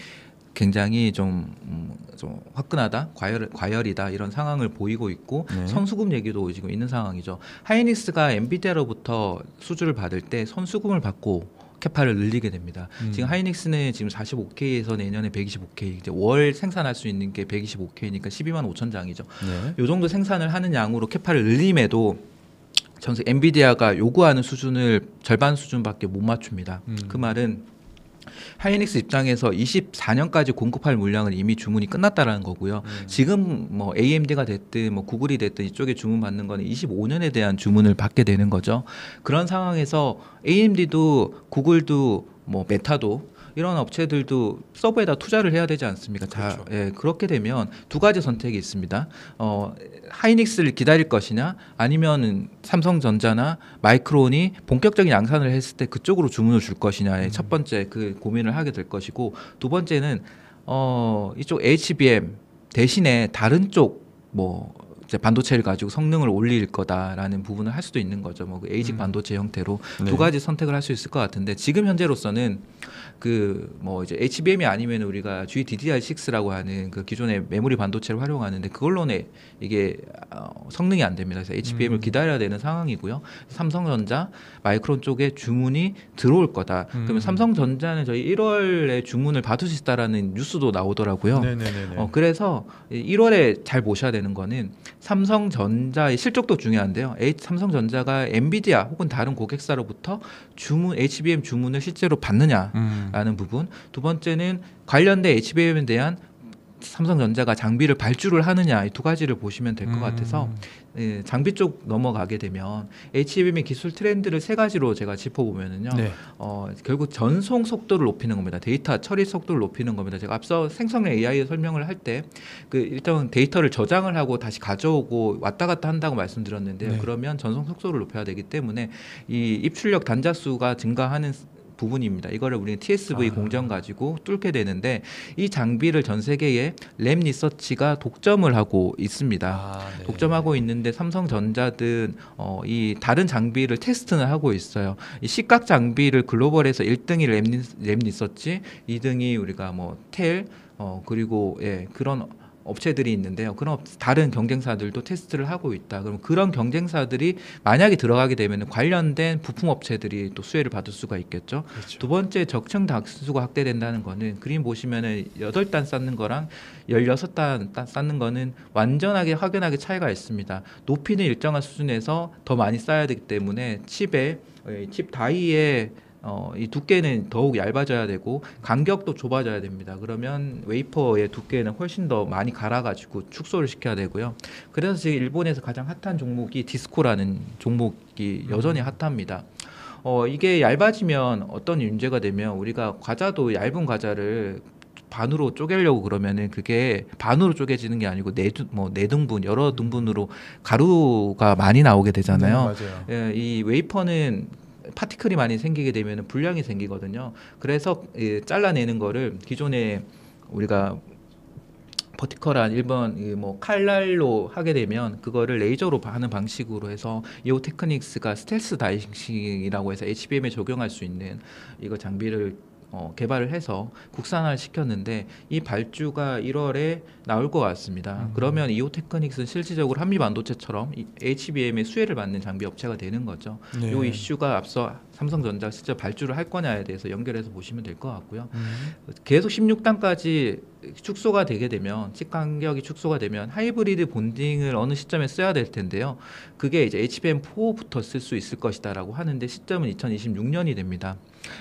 굉장히 좀, 음, 좀 화끈하다, 과열, 과열이다 이런 상황을 보이고 있고 네. 선수금 얘기도 지금 있는 상황이죠. 하이닉스가 엔비디아로부터 수주를 받을 때 선수금을 받고 캐파를 늘리게 됩니다. 음. 지금 하이닉스는 지금 45K에서 내년에 125K 이제 월 생산할 수 있는 게 125K니까 12만 5천 장이죠. 네. 요 정도 생산을 하는 양으로 캐파를 늘림에도 전세 엔비디아가 요구하는 수준을 절반 수준밖에 못 맞춥니다. 음. 그 말은 하이닉스 입장에서 24년까지 공급할 물량은 이미 주문이 끝났다라는 거고요. 음. 지금 뭐 AMD가 됐든 뭐 구글이 됐든 이쪽에 주문 받는 거 25년에 대한 주문을 받게 되는 거죠. 그런 상황에서 AMD도 구글도 뭐 메타도 이런 업체들도 서버에다 투자를 해야 되지 않습니까? 그렇죠. 예, 그렇게 되면 두 가지 선택이 있습니다. 어, 하이닉스를 기다릴 것이냐 아니면 삼성전자나 마이크론이 본격적인 양산을 했을 때 그쪽으로 주문을 줄 것이냐의 음. 첫 번째 그 고민을 하게 될 것이고 두 번째는 어, 이쪽 HBM 대신에 다른 쪽뭐 이제 반도체를 가지고 성능을 올릴 거다라는 부분을 할 수도 있는 거죠. 뭐그 에이직 음. 반도체 형태로 네. 두 가지 선택을 할 수 있을 것 같은데 지금 현재로서는 그 뭐 이제 HBM이 아니면 우리가 GDDR6라고 하는 그 기존의 메모리 반도체를 활용하는데 그걸로는 이게 어, 성능이 안 됩니다. 그래서 HBM을 음. 기다려야 되는 상황이고요. 삼성전자, 마이크론 쪽에 주문이 들어올 거다. 음. 그러면 삼성전자는 저희 1월에 주문을 받을 수 있다라는 뉴스도 나오더라고요. 어, 그래서 1월에 잘 보셔야 되는 거는 삼성전자의 실적도 중요한데요. H, 삼성전자가 엔비디아 혹은 다른 고객사로부터 주문 HBM 주문을 실제로 받느냐라는 음. 부분. 두 번째는 관련된 HBM에 대한 삼성전자가 장비를 발주를 하느냐 이 두 가지를 보시면 될것 음. 같아서 예, 장비 쪽 넘어가게 되면 HBM의 기술 트렌드를 세 가지로 제가 짚어보면은요. 네. 어, 결국 전송 속도를 높이는 겁니다. 데이터 처리 속도를 높이는 겁니다. 제가 앞서 생성형 AI 설명을 할 때 그 일단 데이터를 저장을 하고 다시 가져오고 왔다 갔다 한다고 말씀드렸는데요. 네. 그러면 전송 속도를 높여야 되기 때문에 이 입출력 단자 수가 증가하는 부분입니다. 이거를 우리는 TSV 아. 공정 가지고 뚫게 되는데 이 장비를 전 세계에 램 리서치가 독점을 하고 있습니다. 아, 네. 독점하고 있는데 삼성전자든 어, 이 다른 장비를 테스트는 하고 있어요. 이 시각 장비를 글로벌에서 1등이 램, 램 리서치, 2등이 우리가 뭐 텔, 어, 그리고 예, 그런 업체들이 있는데요. 그런 다른 경쟁사들도 테스트를 하고 있다. 그럼 그런 경쟁사들이 만약에 들어가게 되면 관련된 부품 업체들이 또 수혜를 받을 수가 있겠죠. 그렇죠. 두 번째 적층 단수가 확대된다는 거는 그림 보시면은 여덟 단 쌓는 거랑 열여섯 단 쌓는 거는 완전하게 확연하게 차이가 있습니다. 높이는 일정한 수준에서 더 많이 쌓아야 되기 때문에 칩에 어, 칩 다이에 어, 이 두께는 더욱 얇아져야 되고 간격도 좁아져야 됩니다. 그러면 웨이퍼의 두께는 훨씬 더 많이 갈아가지고 축소를 시켜야 되고요. 그래서 지금 일본에서 가장 핫한 종목이 디스코라는 종목이 음. 여전히 핫합니다. 어, 이게 얇아지면 어떤 문제가 되면 우리가 과자도 얇은 과자를 반으로 쪼개려고 그러면은 그게 반으로 쪼개지는 게 아니고 네뭐네 등분 여러 등분으로 가루가 많이 나오게 되잖아요. 네, 맞아요. 예, 이 웨이퍼는 파티클이 많이 생기게 되면 불량이 생기거든요. 그래서 예, 잘라내는 거를 기존에 우리가 버티컬한 일본 뭐 칼날로 하게 되면 그거를 레이저로 하는 방식으로 해서 이 테크닉스가 스텔스 다이싱이라고 해서 HBM에 적용할 수 있는 이거 장비를 어, 개발을 해서 국산화를 시켰는데 이 발주가 1월에 나올 것 같습니다. 음. 그러면 이오 테크닉스는 실질적으로 한미 반도체처럼 HBM의 수혜를 받는 장비 업체가 되는 거죠. 네. 이 이슈가 앞서 삼성전자 가 실제 발주를 할 거냐에 대해서 연결해서 보시면 될 것 같고요. 음. 계속 16단까지 축소가 되게 되면 칩 간격이 축소가 되면 하이브리드 본딩을 어느 시점에 써야 될 텐데요. 그게 이제 HBM4부터 쓸 수 있을 것이다라고 하는데 시점은 2026년이 됩니다.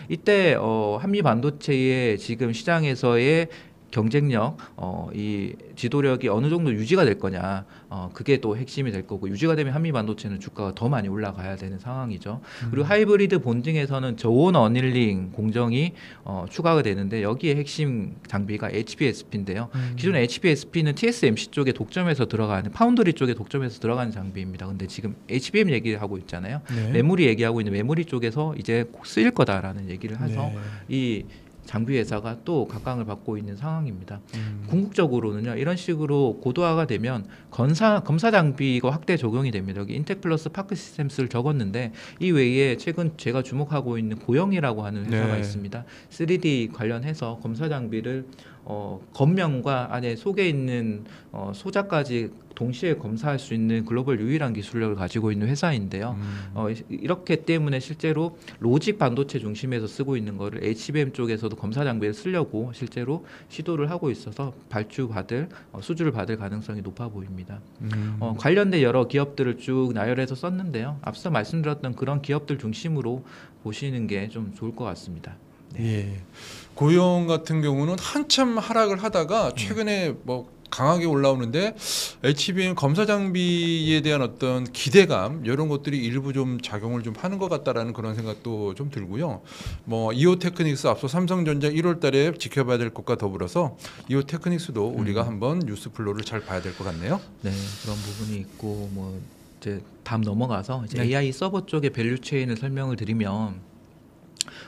이때 어, 한미 반도체의 지금 시장에서의 경쟁력, 어, 이 지도력이 어느 정도 유지가 될 거냐, 어, 그게 또 핵심이 될 거고 유지가 되면 한미 반도체는 주가가 더 많이 올라가야 되는 상황이죠. 음. 그리고 하이브리드 본딩에서는 저온 어닐링 공정이 어, 추가가 되는데 여기에 핵심 장비가 h b s p 인데요 음. 기존 h b s p 는 TSMC 쪽에 독점해서 들어가는 파운드리 쪽에 독점해서 들어가는 장비입니다. 근데 지금 HBM 얘기를 하고 있잖아요. 네. 메모리 얘기하고 있는 메모리 쪽에서 이제 쓰일 거다라는 얘기를 해서 네. 이 장비회사가 또 각광을 받고 있는 상황입니다. 음. 궁극적으로는요 이런 식으로 고도화가 되면 검사 검사 장비가 확대 적용이 됩니다. 여기 인텍 플러스 파크 시스템스를 적었는데 이 외에 최근 제가 주목하고 있는 고영이라고 하는 회사가 네. 있습니다. 3D 관련해서 검사 장비를 어, 겉면과 안에 속에 있는 어, 소자까지 동시에 검사할 수 있는 글로벌 유일한 기술력을 가지고 있는 회사인데요. 음. 어, 이렇게 때문에 실제로 로직 반도체 중심에서 쓰고 있는 거를 HBM 쪽에서도 검사 장비를 쓰려고 실제로 시도를 하고 있어서 발주 받을 어, 수주를 받을 가능성이 높아 보입니다. 음. 어, 관련된 여러 기업들을 쭉 나열해서 썼는데요. 앞서 말씀드렸던 그런 기업들 중심으로 보시는 게 좀 좋을 것 같습니다. 네. 예. 고용 같은 경우는 한참 하락을 하다가 최근에 뭐 강하게 올라오는데 HBM 검사 장비에 대한 어떤 기대감 이런 것들이 일부 좀 작용을 좀 하는 것 같다라는 그런 생각도 좀 들고요. 뭐 이오테크닉스 앞서 삼성전자 1월달에 지켜봐야 될 것과 더불어서 이오테크닉스도 음. 우리가 한번 뉴스 플로를 잘 봐야 될 것 같네요. 네 그런 부분이 있고 뭐 이제 다음 넘어가서 이제 네. AI 서버 쪽의 밸류 체인을 설명을 드리면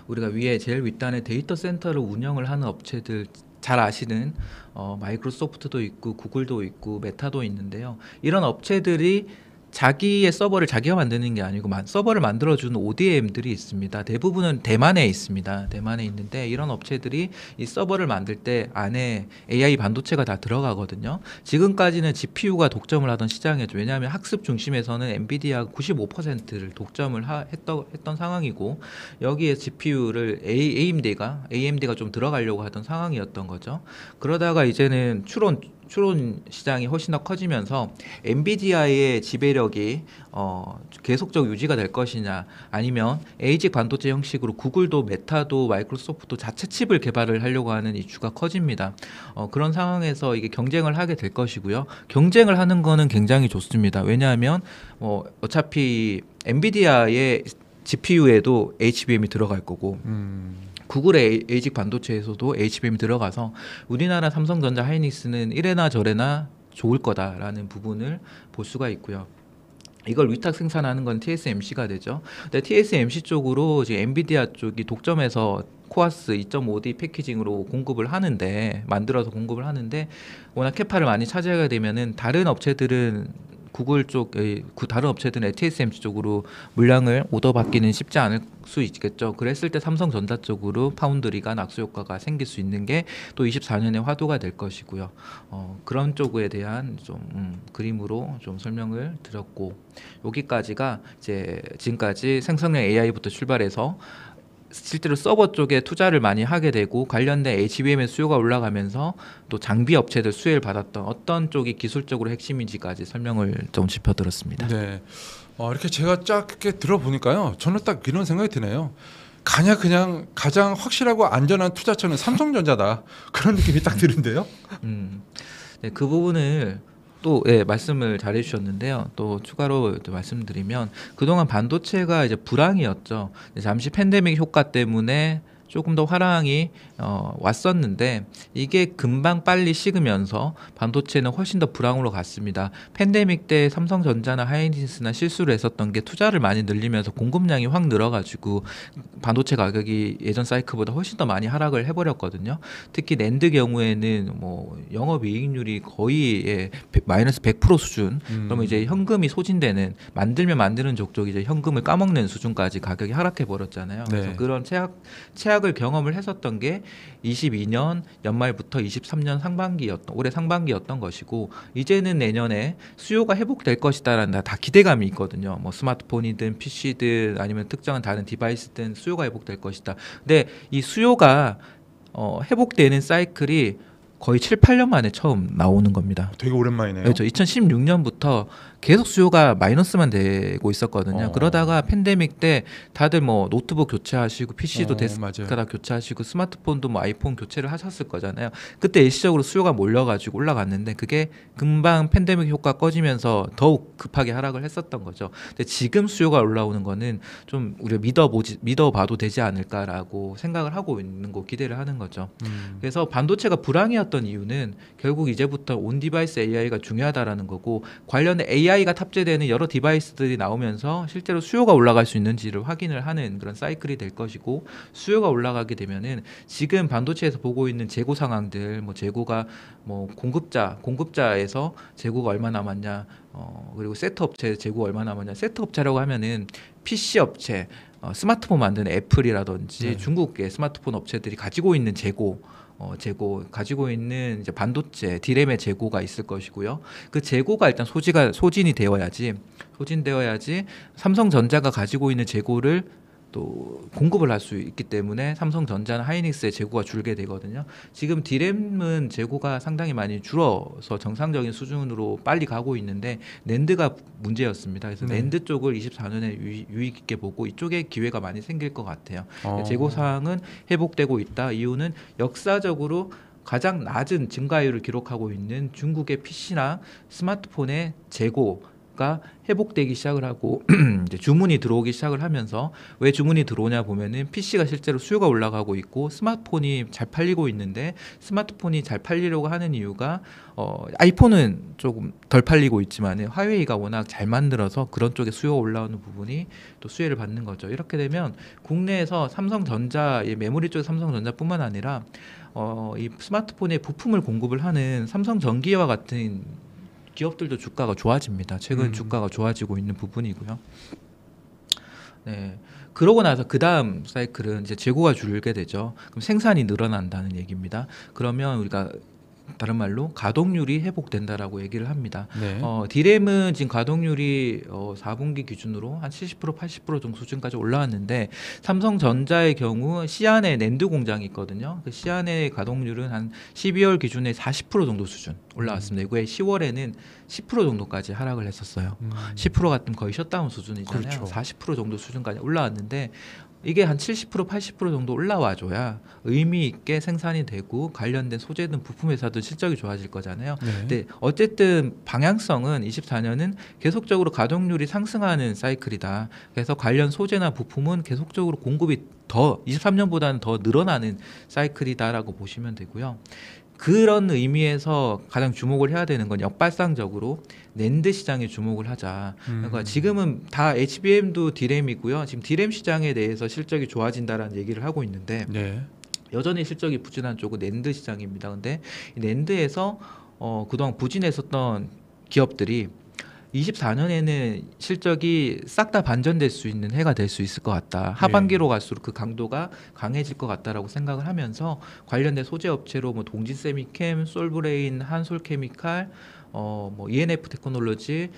우리가 위에 제일 윗단에 데이터 센터를 운영을 하는 업체들 잘 아시는 어, 마이크로소프트도 있고 구글도 있고 메타도 있는데요. 이런 업체들이 자기의 서버를 자기가 만드는 게 아니고 서버를 만들어주는 ODM들이 있습니다. 대부분은 대만에 있습니다. 대만에 있는데 이런 업체들이 이 서버를 만들 때 안에 AI 반도체가 다 들어가거든요. 지금까지는 GPU가 독점을 하던 시장이었죠. 왜냐하면 학습 중심에서는 엔비디아 95%를 독점을 하, 했던, 했던 상황이고 여기에 GPU를 A, AMD가 AMD가 좀 들어가려고 하던 상황이었던 거죠. 그러다가 이제는 추론 추론 시장이 훨씬 더 커지면서 엔비디아의 지배력이 어, 계속적 유지가 될 것이냐 아니면 에이직 반도체 형식으로 구글도 메타도 마이크로소프트도 자체 칩을 개발을 하려고 하는 이슈가 커집니다. 어, 그런 상황에서 이게 경쟁을 하게 될 것이고요. 경쟁을 하는 거는 굉장히 좋습니다. 왜냐하면 뭐 어차피 엔비디아의 GPU에도 HBM이 들어갈 거고 음. 구글의 에이직 반도체에서도 HBM이 들어가서 우리나라 삼성전자 하이닉스는 이래나 저래나 좋을 거다라는 부분을 볼 수가 있고요. 이걸 위탁 생산하는 건 TSMC가 되죠. 근데 TSMC 쪽으로 지금 엔비디아 쪽이 독점해서 코아스 2.5D 패키징으로 공급을 하는데 만들어서 공급을 하는데 워낙 캐파를 많이 차지하게 되면은 다른 업체들은 구글 쪽, 의그 다른 업체든 TSMC 쪽으로 물량을 오더 받기는 쉽지 않을 수 있겠죠. 그랬을 때 삼성전자 쪽으로 파운드리가 낙수 효과가 생길 수 있는 게 또 24년에 화두가 될 것이고요. 어, 그런 쪽에 대한 좀 음, 그림으로 좀 설명을 드렸고 여기까지가 이제 지금까지 생성형 AI부터 출발해서 실제로 서버 쪽에 투자를 많이 하게 되고 관련된 HBM의 수요가 올라가면서 또 장비 업체들 수혜를 받았던 어떤 쪽이 기술적으로 핵심인지까지 설명을 좀 짚어들었습니다. 네. 어, 이렇게 제가 짧게 들어보니까요. 저는 딱 이런 생각이 드네요. 가냐 그냥 가장 확실하고 안전한 투자처는 삼성전자다 그런 느낌이 딱 드는데요. 음, 네, 그 부분을 또 예, 말씀을 잘해 주셨는데요. 또 추가로 또 말씀드리면 그동안 반도체가 이제 불황이었죠. 잠시 팬데믹 효과 때문에 조금 더 화랑이 어, 왔었는데 이게 금방 빨리 식으면서 반도체는 훨씬 더 불황으로 갔습니다. 팬데믹 때 삼성전자나 하이닉스나 실수를 했었던 게 투자를 많이 늘리면서 공급량이 확 늘어가지고 반도체 가격이 예전 사이클보다 훨씬 더 많이 하락을 해버렸거든요. 특히 랜드 경우에는 뭐 영업이익률이 거의 예, 마이너스 100% 수준. 음. 그러면 이제 현금이 소진되는 만들면 만드는 족족 이제 현금을 까먹는 수준까지 가격이 하락해 버렸잖아요. 네. 그래서 그런 최악 최악을 경험을 했었던 게 22년 연말부터 23년 상반기였던 올해 상반기였던 것이고 이제는 내년에 수요가 회복될 것이다라는 다 기대감이 있거든요. 뭐 스마트폰이든 PC든 아니면 특정한 다른 디바이스든 수요가 회복될 것이다. 근데 이 수요가 어, 회복되는 사이클이 거의 7, 8년 만에 처음 나오는 겁니다. 되게 오랜만이네요. 그렇죠. 2016년부터 계속 수요가 마이너스만 되고 있었거든요. 어. 그러다가 팬데믹 때 다들 뭐 노트북 교체하시고 PC도 어, 데스크다 교체하시고 스마트폰도 뭐 아이폰 교체를 하셨을 거잖아요. 그때 일시적으로 수요가 몰려가지고 올라갔는데 그게 금방 팬데믹 효과 꺼지면서 더욱 급하게 하락을 했었던 거죠. 근데 지금 수요가 올라오는 거는 좀 우리가 믿어보지 믿어봐도 되지 않을까라고 생각을 하고 있는 거 기대를 하는 거죠. 음. 그래서 반도체가 불황이었던 이유는 결국 이제부터 온 디바이스 AI가 중요하다라는 거고 관련 AI AI가 탑재되는 여러 디바이스들이 나오면서 실제로 수요가 올라갈 수 있는지를 확인을 하는 그런 사이클이 될 것이고 수요가 올라가게 되면은 지금 반도체에서 보고 있는 재고 상황들 뭐 재고가 뭐 공급자 공급자에서 재고가 얼마 남았냐 어 그리고 세트 업체 재고 얼마 남았냐 세트 업체라고 하면은 PC 업체 어, 스마트폰 만드는 애플이라든지 네. 중국의 스마트폰 업체들이 가지고 있는 재고 어, 재고 가지고 있는 이제 반도체 디램의 재고가 있을 것이고요. 그 재고가 일단 소지가 소진이 되어야지 소진되어야지 삼성전자가 가지고 있는 재고를 또 공급을 할 수 있기 때문에 삼성전자나 하이닉스의 재고가 줄게 되거든요. 지금 디램은 재고가 상당히 많이 줄어서 정상적인 수준으로 빨리 가고 있는데 낸드가 문제였습니다. 그래서 네. 낸드 쪽을 24년에 유익 있게 보고 이쪽에 기회가 많이 생길 것 같아요. 어. 재고 상황은 회복되고 있다. 이유는 역사적으로 가장 낮은 증가율을 기록하고 있는 중국의 PC나 스마트폰의 재고 수요가 회복되기 시작을 하고 <clears throat> 이제 주문이 들어오기 시작을 하면서 왜 주문이 들어오냐 보면은 PC가 실제로 수요가 올라가고 있고 스마트폰이 잘 팔리고 있는데 스마트폰이 잘 팔리려고 하는 이유가 어 아이폰은 조금 덜 팔리고 있지만 화웨이가 워낙 잘 만들어서 그런 쪽에 수요 가 올라오는 부분이 또 수혜를 받는 거죠. 이렇게 되면 국내에서 삼성전자 메모리 쪽 삼성전자뿐만 아니라 어, 이 스마트폰에 부품을 공급을 하는 삼성전기와 같은 기업들도 주가가 좋아집니다. 최근 음. 주가가 좋아지고 있는 부분이고요. 네. 그러고 나서 그 다음 사이클은 이제 재고가 줄게 되죠. 그럼 생산이 늘어난다는 얘기입니다. 그러면 우리가 다른 말로 가동률이 회복된다라고 얘기를 합니다. 네. 어, 디램은 지금 가동률이 어, 4분기 기준으로 한 70% 80% 정도 수준까지 올라왔는데 삼성전자의 경우 시안에 낸드 공장이 있거든요. 그 시안의 가동률은 한 12월 기준에 40% 정도 수준 올라왔습니다. 음. 이거에 10월에는 10% 정도까지 하락을 했었어요. 음. 10% 같은 거의 셧다운 수준이잖아요. 그렇죠. 40% 정도 수준까지 올라왔는데 이게 한 70% 80% 정도 올라와줘야 의미 있게 생산이 되고 관련된 소재든 부품 회사든 실적이 좋아질 거잖아요. 네. 근데 어쨌든 방향성은 24년은 계속적으로 가동률이 상승하는 사이클이다. 그래서 관련 소재나 부품은 계속적으로 공급이 더 23년보다는 더 늘어나는 사이클이다라고 보시면 되고요. 그런 의미에서 가장 주목을 해야 되는 건 역발상적으로 낸드 시장에 주목을 하자. 그러니까 음. 그러니까 지금은 다 HBM도 디램이고요. 지금 디램 시장에 대해서 실적이 좋아진다라는 얘기를 하고 있는데 네. 여전히 실적이 부진한 쪽은 낸드 시장입니다. 근데 낸드에서 어, 그동안 부진했었던 기업들이 24년에는 실적이 싹 다 반전될 수 있는 해가 될 수 있을 것 같다. 하반기로 예. 갈수록 그 강도가 강해질 것 같다라고 생각을 하면서 관련된 소재 업체로 뭐동지 세미캠, 솔브레인, 한솔케미칼, 어뭐 ENF 테크놀로지,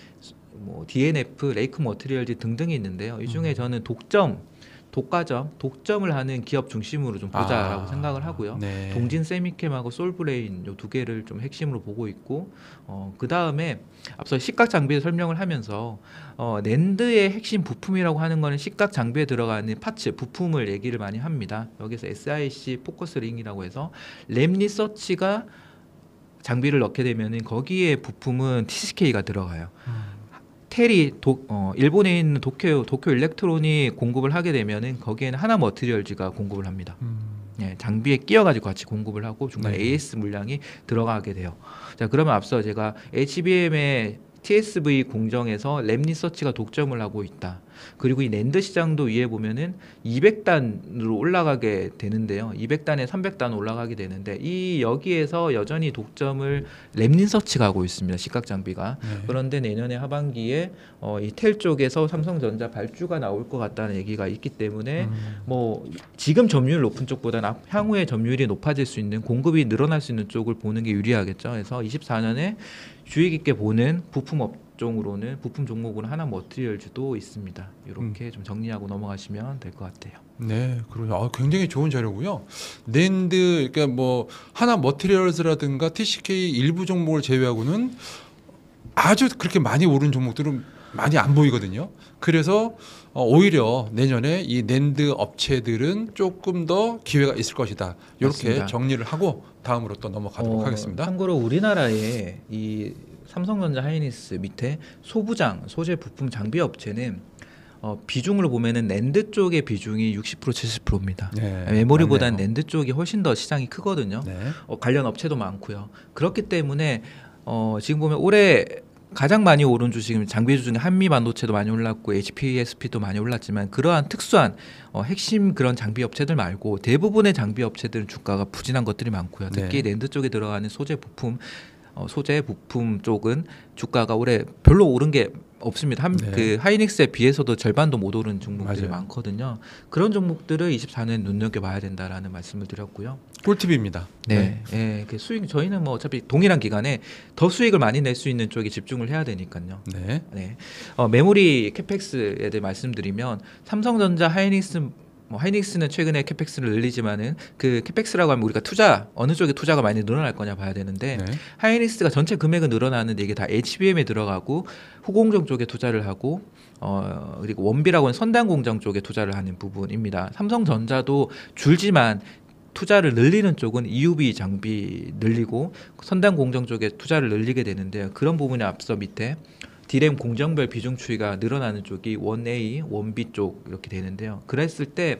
뭐 DNF, 레이크 머트리얼즈 등등이 있는데요. 이 중에 음. 저는 독점 독과점, 독점을 하는 기업 중심으로 좀 보자라고 아, 생각을 하고요. 네. 동진 세미캠하고 솔브레인 요 두 개를 좀 핵심으로 보고 있고 어, 그 다음에 앞서 시각 장비 설명을 하면서 어, 랜드의 핵심 부품이라고 하는 거는 시각 장비에 들어가는 파츠 부품을 얘기를 많이 합니다. 여기서 SIC 포커스 링이라고 해서 램 리서치가 장비를 넣게 되면은 거기에 부품은 TCK가 들어가요. 음. 텔리 도, 어, 일본에 있는 도쿄 도쿄 일렉트론이 공급을 하게 되면은 거기에는 하나 머티리얼즈가 공급을 합니다. 음. 예, 장비에 끼어가지고 같이 공급을 하고 중간 에 네. AS 물량이 들어가게 돼요. 자 그러면 앞서 제가 HBM의 TSV 공정에서 램 리서치가 독점을 하고 있다. 그리고 이 랜드 시장도 위에 보면은 200단으로 올라가게 되는데요. 200단에 300단 올라가게 되는데 이 여기에서 여전히 독점을 랩린서치가 하고 있습니다. 시각 장비가. 네. 그런데 내년에 하반기에 어, 이텔 쪽에서 삼성전자 발주가 나올 것 같다는 얘기가 있기 때문에 음. 뭐 지금 점유율 높은 쪽보다는 향후에 점유율이 높아질 수 있는 공급이 늘어날 수 있는 쪽을 보는 게 유리하겠죠. 그래서 24년에 주의 깊게 보는 부품업 종으로는 부품 종목으로 하나 머티리얼주도 있습니다. 이렇게 음. 좀 정리하고 넘어가시면 될 것 같아요. 네, 그러요. 아, 굉장히 좋은 자료고요. 낸드 그러니까 뭐 하나 머트리얼즈라든가 TCK 일부 종목을 제외하고는 아주 그렇게 많이 오른 종목들은 많이 안 보이거든요. 그래서 어, 오히려 내년에 이 낸드 업체들은 조금 더 기회가 있을 것이다. 이렇게 습니다 정리를 하고 다음으로 또 넘어가도록 어, 하겠습니다. 참고로 우리나라에 이 삼성전자 하이닉스 밑에 소부장 소재 부품 장비 업체는 어, 비중을 보면은 랜드 쪽의 비중이 60% 70%입니다. 네, 메모리보다는 랜드 쪽이 훨씬 더 시장이 크거든요. 네. 어, 관련 업체도 많고요. 그렇기 때문에 어, 지금 보면 올해 가장 많이 오른 주식은 장비주 중에 한미 반도체도 많이 올랐고 HPSP도 많이 올랐지만 그러한 특수한 어, 핵심 그런 장비 업체들 말고 대부분의 장비 업체들은 주가가 부진한 것들이 많고요. 특히 네. 랜드 쪽에 들어가는 소재 부품 어, 소재 부품 쪽은 주가가 올해 별로 오른 게 없습니다. 한, 네. 그 하이닉스에 비해서도 절반도 못 오른 종목들이 맞아요. 많거든요. 그런 종목들을 24년 눈여겨봐야 된다라는 말씀을 드렸고요. 꿀팁입니다. 네. 네. 네. 수익 저희는 뭐 어차피 동일한 기간에 더 수익을 많이 낼 수 있는 쪽에 집중을 해야 되니까요. 네. 네. 어, 메모리 캐펙스에 대해 말씀드리면 삼성전자 하이닉스 뭐 하이닉스는 최근에 캐펙스를 늘리지만은 그 캐펙스라고 하면 우리가 투자 어느 쪽에 투자가 많이 늘어날 거냐 봐야 되는데 네. 하이닉스가 전체 금액은 늘어나는데 이게 다 HBM에 들어가고 후공정 쪽에 투자를 하고 어 그리고 원비라고 는 선단 공정 쪽에 투자를 하는 부분입니다. 삼성전자도 줄지만 투자를 늘리는 쪽은 EUV 장비 늘리고 선단 공정 쪽에 투자를 늘리게 되는데 그런 부분에 앞서 밑에 디램 공정별 비중 추이가 늘어나는 쪽이 1A, 1B 쪽 이렇게 되는데요. 그랬을 때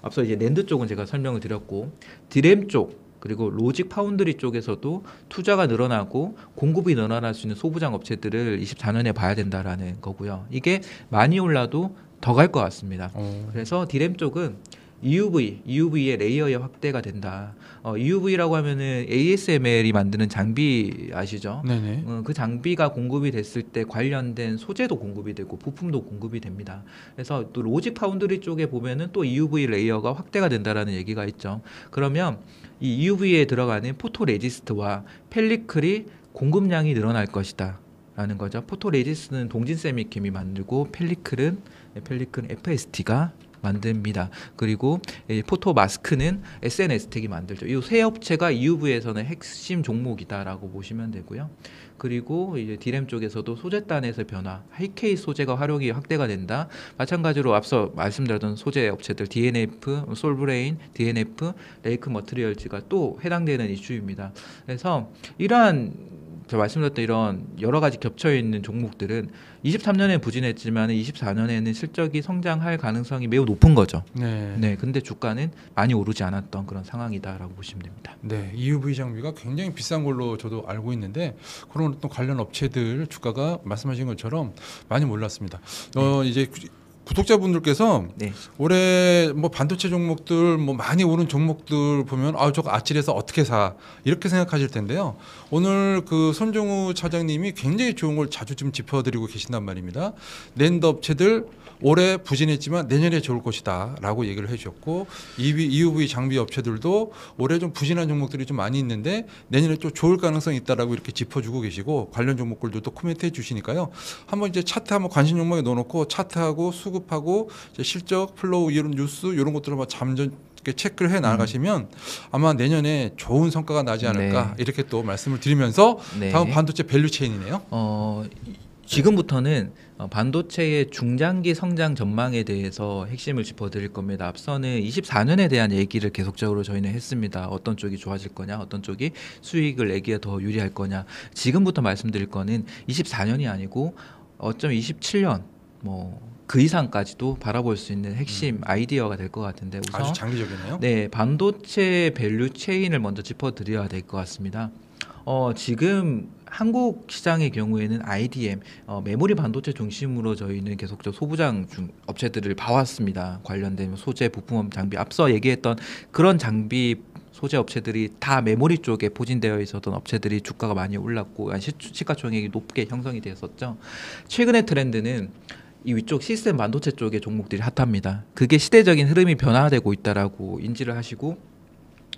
앞서 이제 랜드 쪽은 제가 설명을 드렸고 디램 쪽 그리고 로직 파운드리 쪽에서도 투자가 늘어나고 공급이 늘어날 수 있는 소부장 업체들을 24년에 봐야 된다라는 거고요. 이게 많이 올라도 더 갈 것 같습니다. 오. 어. 그래서 디램 쪽은 EUV, EUV의 레이어의 확대가 된다. 어, EUV라고 하면은 ASML이 만드는 장비 아시죠? 네네. 어, 그 장비가 공급이 됐을 때 관련된 소재도 공급이 되고 부품도 공급이 됩니다. 그래서 또 로직 파운드리 쪽에 보면은 또 u v 레이어가 확대가 된다라는 얘기가 있죠. 그러면 이 u v 에 들어가는 포토 레지스트와 펠리클이 공급량이 늘어날 것이다. 라는 거죠. 포토 레지스는 동진 세미캠이 만들고 펠리클은 네, 펠리클 FST가 만듭니다. 그리고 포토 마스크는 SNS 텍이 만들죠. 이 세 업체가 EUV에서는 핵심 종목이다라고 보시면 되고요. 그리고 이제 디램 쪽에서도 소재단에서 변화, 하이케이 소재가 활용이 확대가 된다. 마찬가지로 앞서 말씀드렸던 소재 업체들 DNF, 솔브레인, DNF, 레이크 머트리얼즈가 또 해당되는 이슈입니다. 그래서 이러한 제가 말씀드렸던 이런 여러 가지 겹쳐 있는 종목들은 23년에 부진했지만 24년에는 실적이 성장할 가능성이 매우 높은 거죠. 네. 네. 근데 주가는 많이 오르지 않았던 그런 상황이다라고 보시면 됩니다. 네. EUV 장비가 굉장히 비싼 걸로 저도 알고 있는데 그런 또 관련 업체들 주가가 말씀하신 것처럼 많이 몰랐습니다. 어 네. 이제 구독자분들께서 네. 올해 뭐 반도체 종목들 뭐 많이 오른 종목들 보면 아 저거 아찔해서 어떻게 사 이렇게 생각하실 텐데요. 오늘 그 손정우 차장님이 굉장히 좋은 걸 자주 좀 짚어드리고 계신단 말입니다. 랜드 업체들 올해 부진했지만 내년에 좋을 것이다라고 얘기를 해주셨고 EUV 장비 업체들도 올해 좀 부진한 종목들이 좀 많이 있는데 내년에 좀 좋을 가능성이 있다라고 이렇게 짚어주고 계시고 관련 종목들도 코멘트해 주시니까요. 한번 이제 차트 한번 관심 종목에 넣어놓고 차트하고 수급하고 실적 플로우 이런 뉴스 이런 것들을 막 잠전 이렇게 체크를 해 나가시면 음. 아마 내년에 좋은 성과가 나지 않을까 네. 이렇게 또 말씀을 드리면서 네. 다음 반도체 밸류 체인이네요. 어, 지금부터는 어, 반도체의 중장기 성장 전망에 대해서 핵심을 짚어드릴 겁니다. 앞서는 24년에 대한 얘기를 계속적으로 저희는 했습니다. 어떤 쪽이 좋아질 거냐, 어떤 쪽이 수익을 내기에 더 유리할 거냐. 지금부터 말씀드릴 거는 24년이 아니고 어쩜 27년 뭐. 그 이상까지도 바라볼 수 있는 핵심 음. 아이디어가 될 것 같은데 우선 아주 장기적이네요. 네, 반도체 밸류 체인을 먼저 짚어드려야 될 것 같습니다. 어, 지금 한국 시장의 경우에는 IDM 어, 메모리 반도체 중심으로 저희는 계속적 소부장 중, 업체들을 봐왔습니다. 관련된 뭐 소재 부품 장비 앞서 얘기했던 그런 장비 소재 업체들이 다 메모리 쪽에 포진되어 있었던 업체들이 주가가 많이 올랐고 시, 가총액이 높게 형성이 되었었죠. 최근의 트렌드는 이 위쪽 시스템 반도체 쪽의 종목들이 핫합니다. 그게 시대적인 흐름이 변화되고 있다라고 인지를 하시고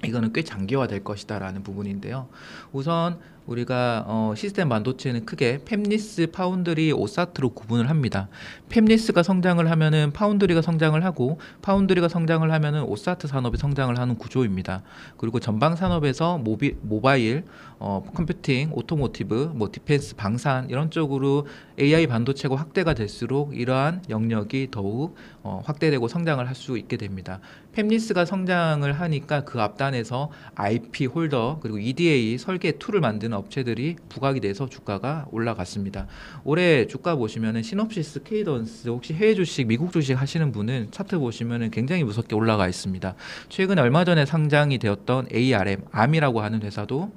이거는 꽤 장기화될 것이다라는 부분인데요. 우선 우리가 어, 시스템 반도체는 크게 펩리스, 파운드리, 오사트로 구분을 합니다. 펩리스가 성장을 하면은 파운드리가 성장을 하고 파운드리가 성장을 하면은 오사트 산업이 성장을 하는 구조입니다. 그리고 전방 산업에서 모비, 모바일, 어, 컴퓨팅, 오토모티브, 뭐 디펜스, 방산 이런 쪽으로 AI 반도체가 확대가 될수록 이러한 영역이 더욱 어, 확대되고 성장을 할 수 있게 됩니다. 펩리스가 성장을 하니까 그 앞단에서 IP 홀더 그리고 EDA 설계 툴을 만드는 업체들이 부각이 돼서 주가가 올라갔습니다. 올해 주가 보시면은 시놉시스, 케이던스 혹시 해외 주식, 미국 주식 하시는 분은 차트 보시면은 굉장히 무섭게 올라가 있습니다. 최근 얼마 전에 상장이 되었던 ARM, 암이라고 하는 회사도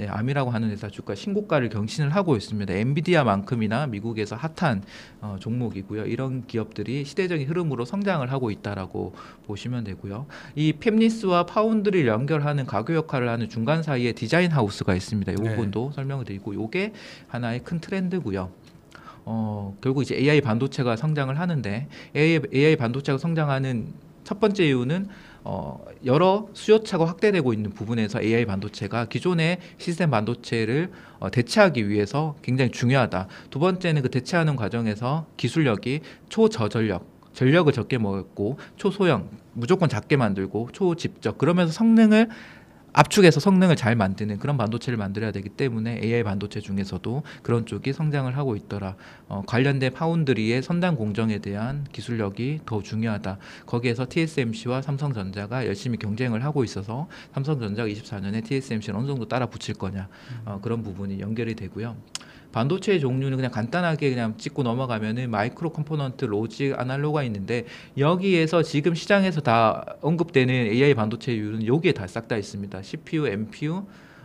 네, 암이라고 하는 회사 주가 신고가를 경신을 하고 있습니다. 엔비디아만큼이나 미국에서 핫한 어, 종목이고요. 이런 기업들이 시대적인 흐름으로 성장을 하고 있다라고 보시면 되고요. 이 펩리스와 파운드를 연결하는 가교 역할을 하는 중간 사이에 디자인 하우스가 있습니다. 이 네. 부분도 네. 설명을 드리고 이게 하나의 큰 트렌드고요. 어, 결국 이제 AI 반도체가 성장을 하는데 AI, AI 반도체가 성장하는 첫 번째 이유는 어, 여러 수요차가 확대되고 있는 부분에서 AI 반도체가 기존의 시스템 반도체를 어, 대체하기 위해서 굉장히 중요하다. 두 번째는 그 대체하는 과정에서 기술력이 초저전력 전력을 적게 먹었고 초소형 무조건 작게 만들고 초집적 그러면서 성능을 압축해서 성능을 잘 만드는 그런 반도체를 만들어야 되기 때문에 AI 반도체 중에서도 그런 쪽이 성장을 하고 있더라. 어, 관련된 파운드리의 선단 공정에 대한 기술력이 더 중요하다. 거기에서 TSMC와 삼성전자가 열심히 경쟁을 하고 있어서 삼성전자가 24년에 TSMC를 어느 정도 따라 붙일 거냐 어, 그런 부분이 연결이 되고요. 반도체의 종류는 그냥 간단하게 그냥 찍고 넘어가면은 마이크로 컴포넌트, 로직, 아날로가 있는데 여기에서 지금 시장에서 다 언급되는 AI 반도체율는 여기에 다 싹 다 있습니다. CPU, MPU,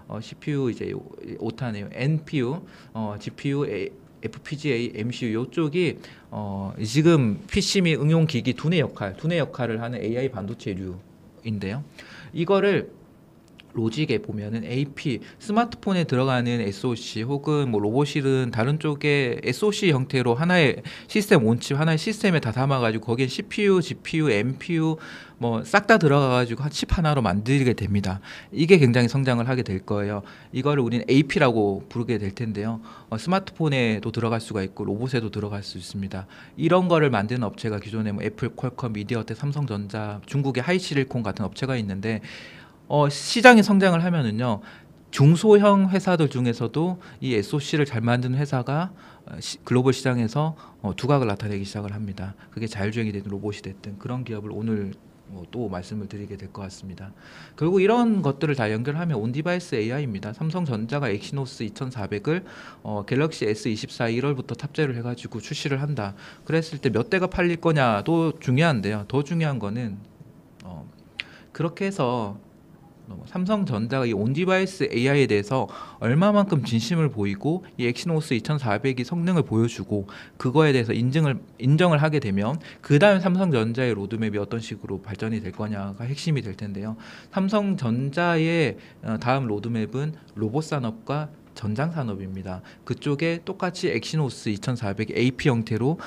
어, CPU 이제 오타네요 NPU, 어, GPU, A, FPGA, MCU 요쪽이 어, 지금 PC 및 응용기기 두뇌 역할, 두뇌 역할을 하는 AI 반도체류인데요. 이거를 로직에 보면은 AP 스마트폰에 들어가는 SoC 혹은 뭐 로봇실은 다른 쪽에 SoC 형태로 하나의 시스템 온칩 하나의 시스템에 다 담아가지고 거기에 CPU, GPU, MPU 뭐 싹 다 들어가가지고 한칩 하나로 만들게 됩니다. 이게 굉장히 성장을 하게 될 거예요. 이거를 우리는 AP라고 부르게 될 텐데요. 어, 스마트폰에도 들어갈 수가 있고 로봇에도 들어갈 수 있습니다. 이런 거를 만드는 업체가 기존에 뭐 애플, 퀄컴, 미디어텍, 삼성전자, 중국의 하이시리콘 같은 업체가 있는데 어, 시장이 성장을 하면은요 중소형 회사들 중에서도 이 SOC를 잘 만드는 회사가 어, 글로벌 시장에서 어, 두각을 나타내기 시작을 합니다. 그게 자율주행이 되든 로봇이 됐든 그런 기업을 오늘 뭐 또 말씀을 드리게 될 것 같습니다. 결국 이런 것들을 다 연결하면 온디바이스 AI입니다. 삼성전자가 엑시노스 2400을 어, 갤럭시 S24 1월부터 탑재를 해가지고 출시를 한다. 그랬을 때 몇 대가 팔릴 거냐도 중요한데요. 더 중요한 거는 어, 그렇게 해서 뭐 삼성전자가 이 온디바이스 AI에 대해서 얼마만큼 진심을 보이고 이 엑시노스 2400이 성능을 보여주고 그거에 대해서 인증을 인정을 하게 되면 그다음 삼성전자의 로드맵이 어떤 식으로 발전이 될 거냐가 핵심이 될 텐데요. 삼성전자의 어, 다음 로드맵은 로봇 산업과 전장 산업입니다. 그쪽에 똑같이 엑시노스 2400 AP 형태로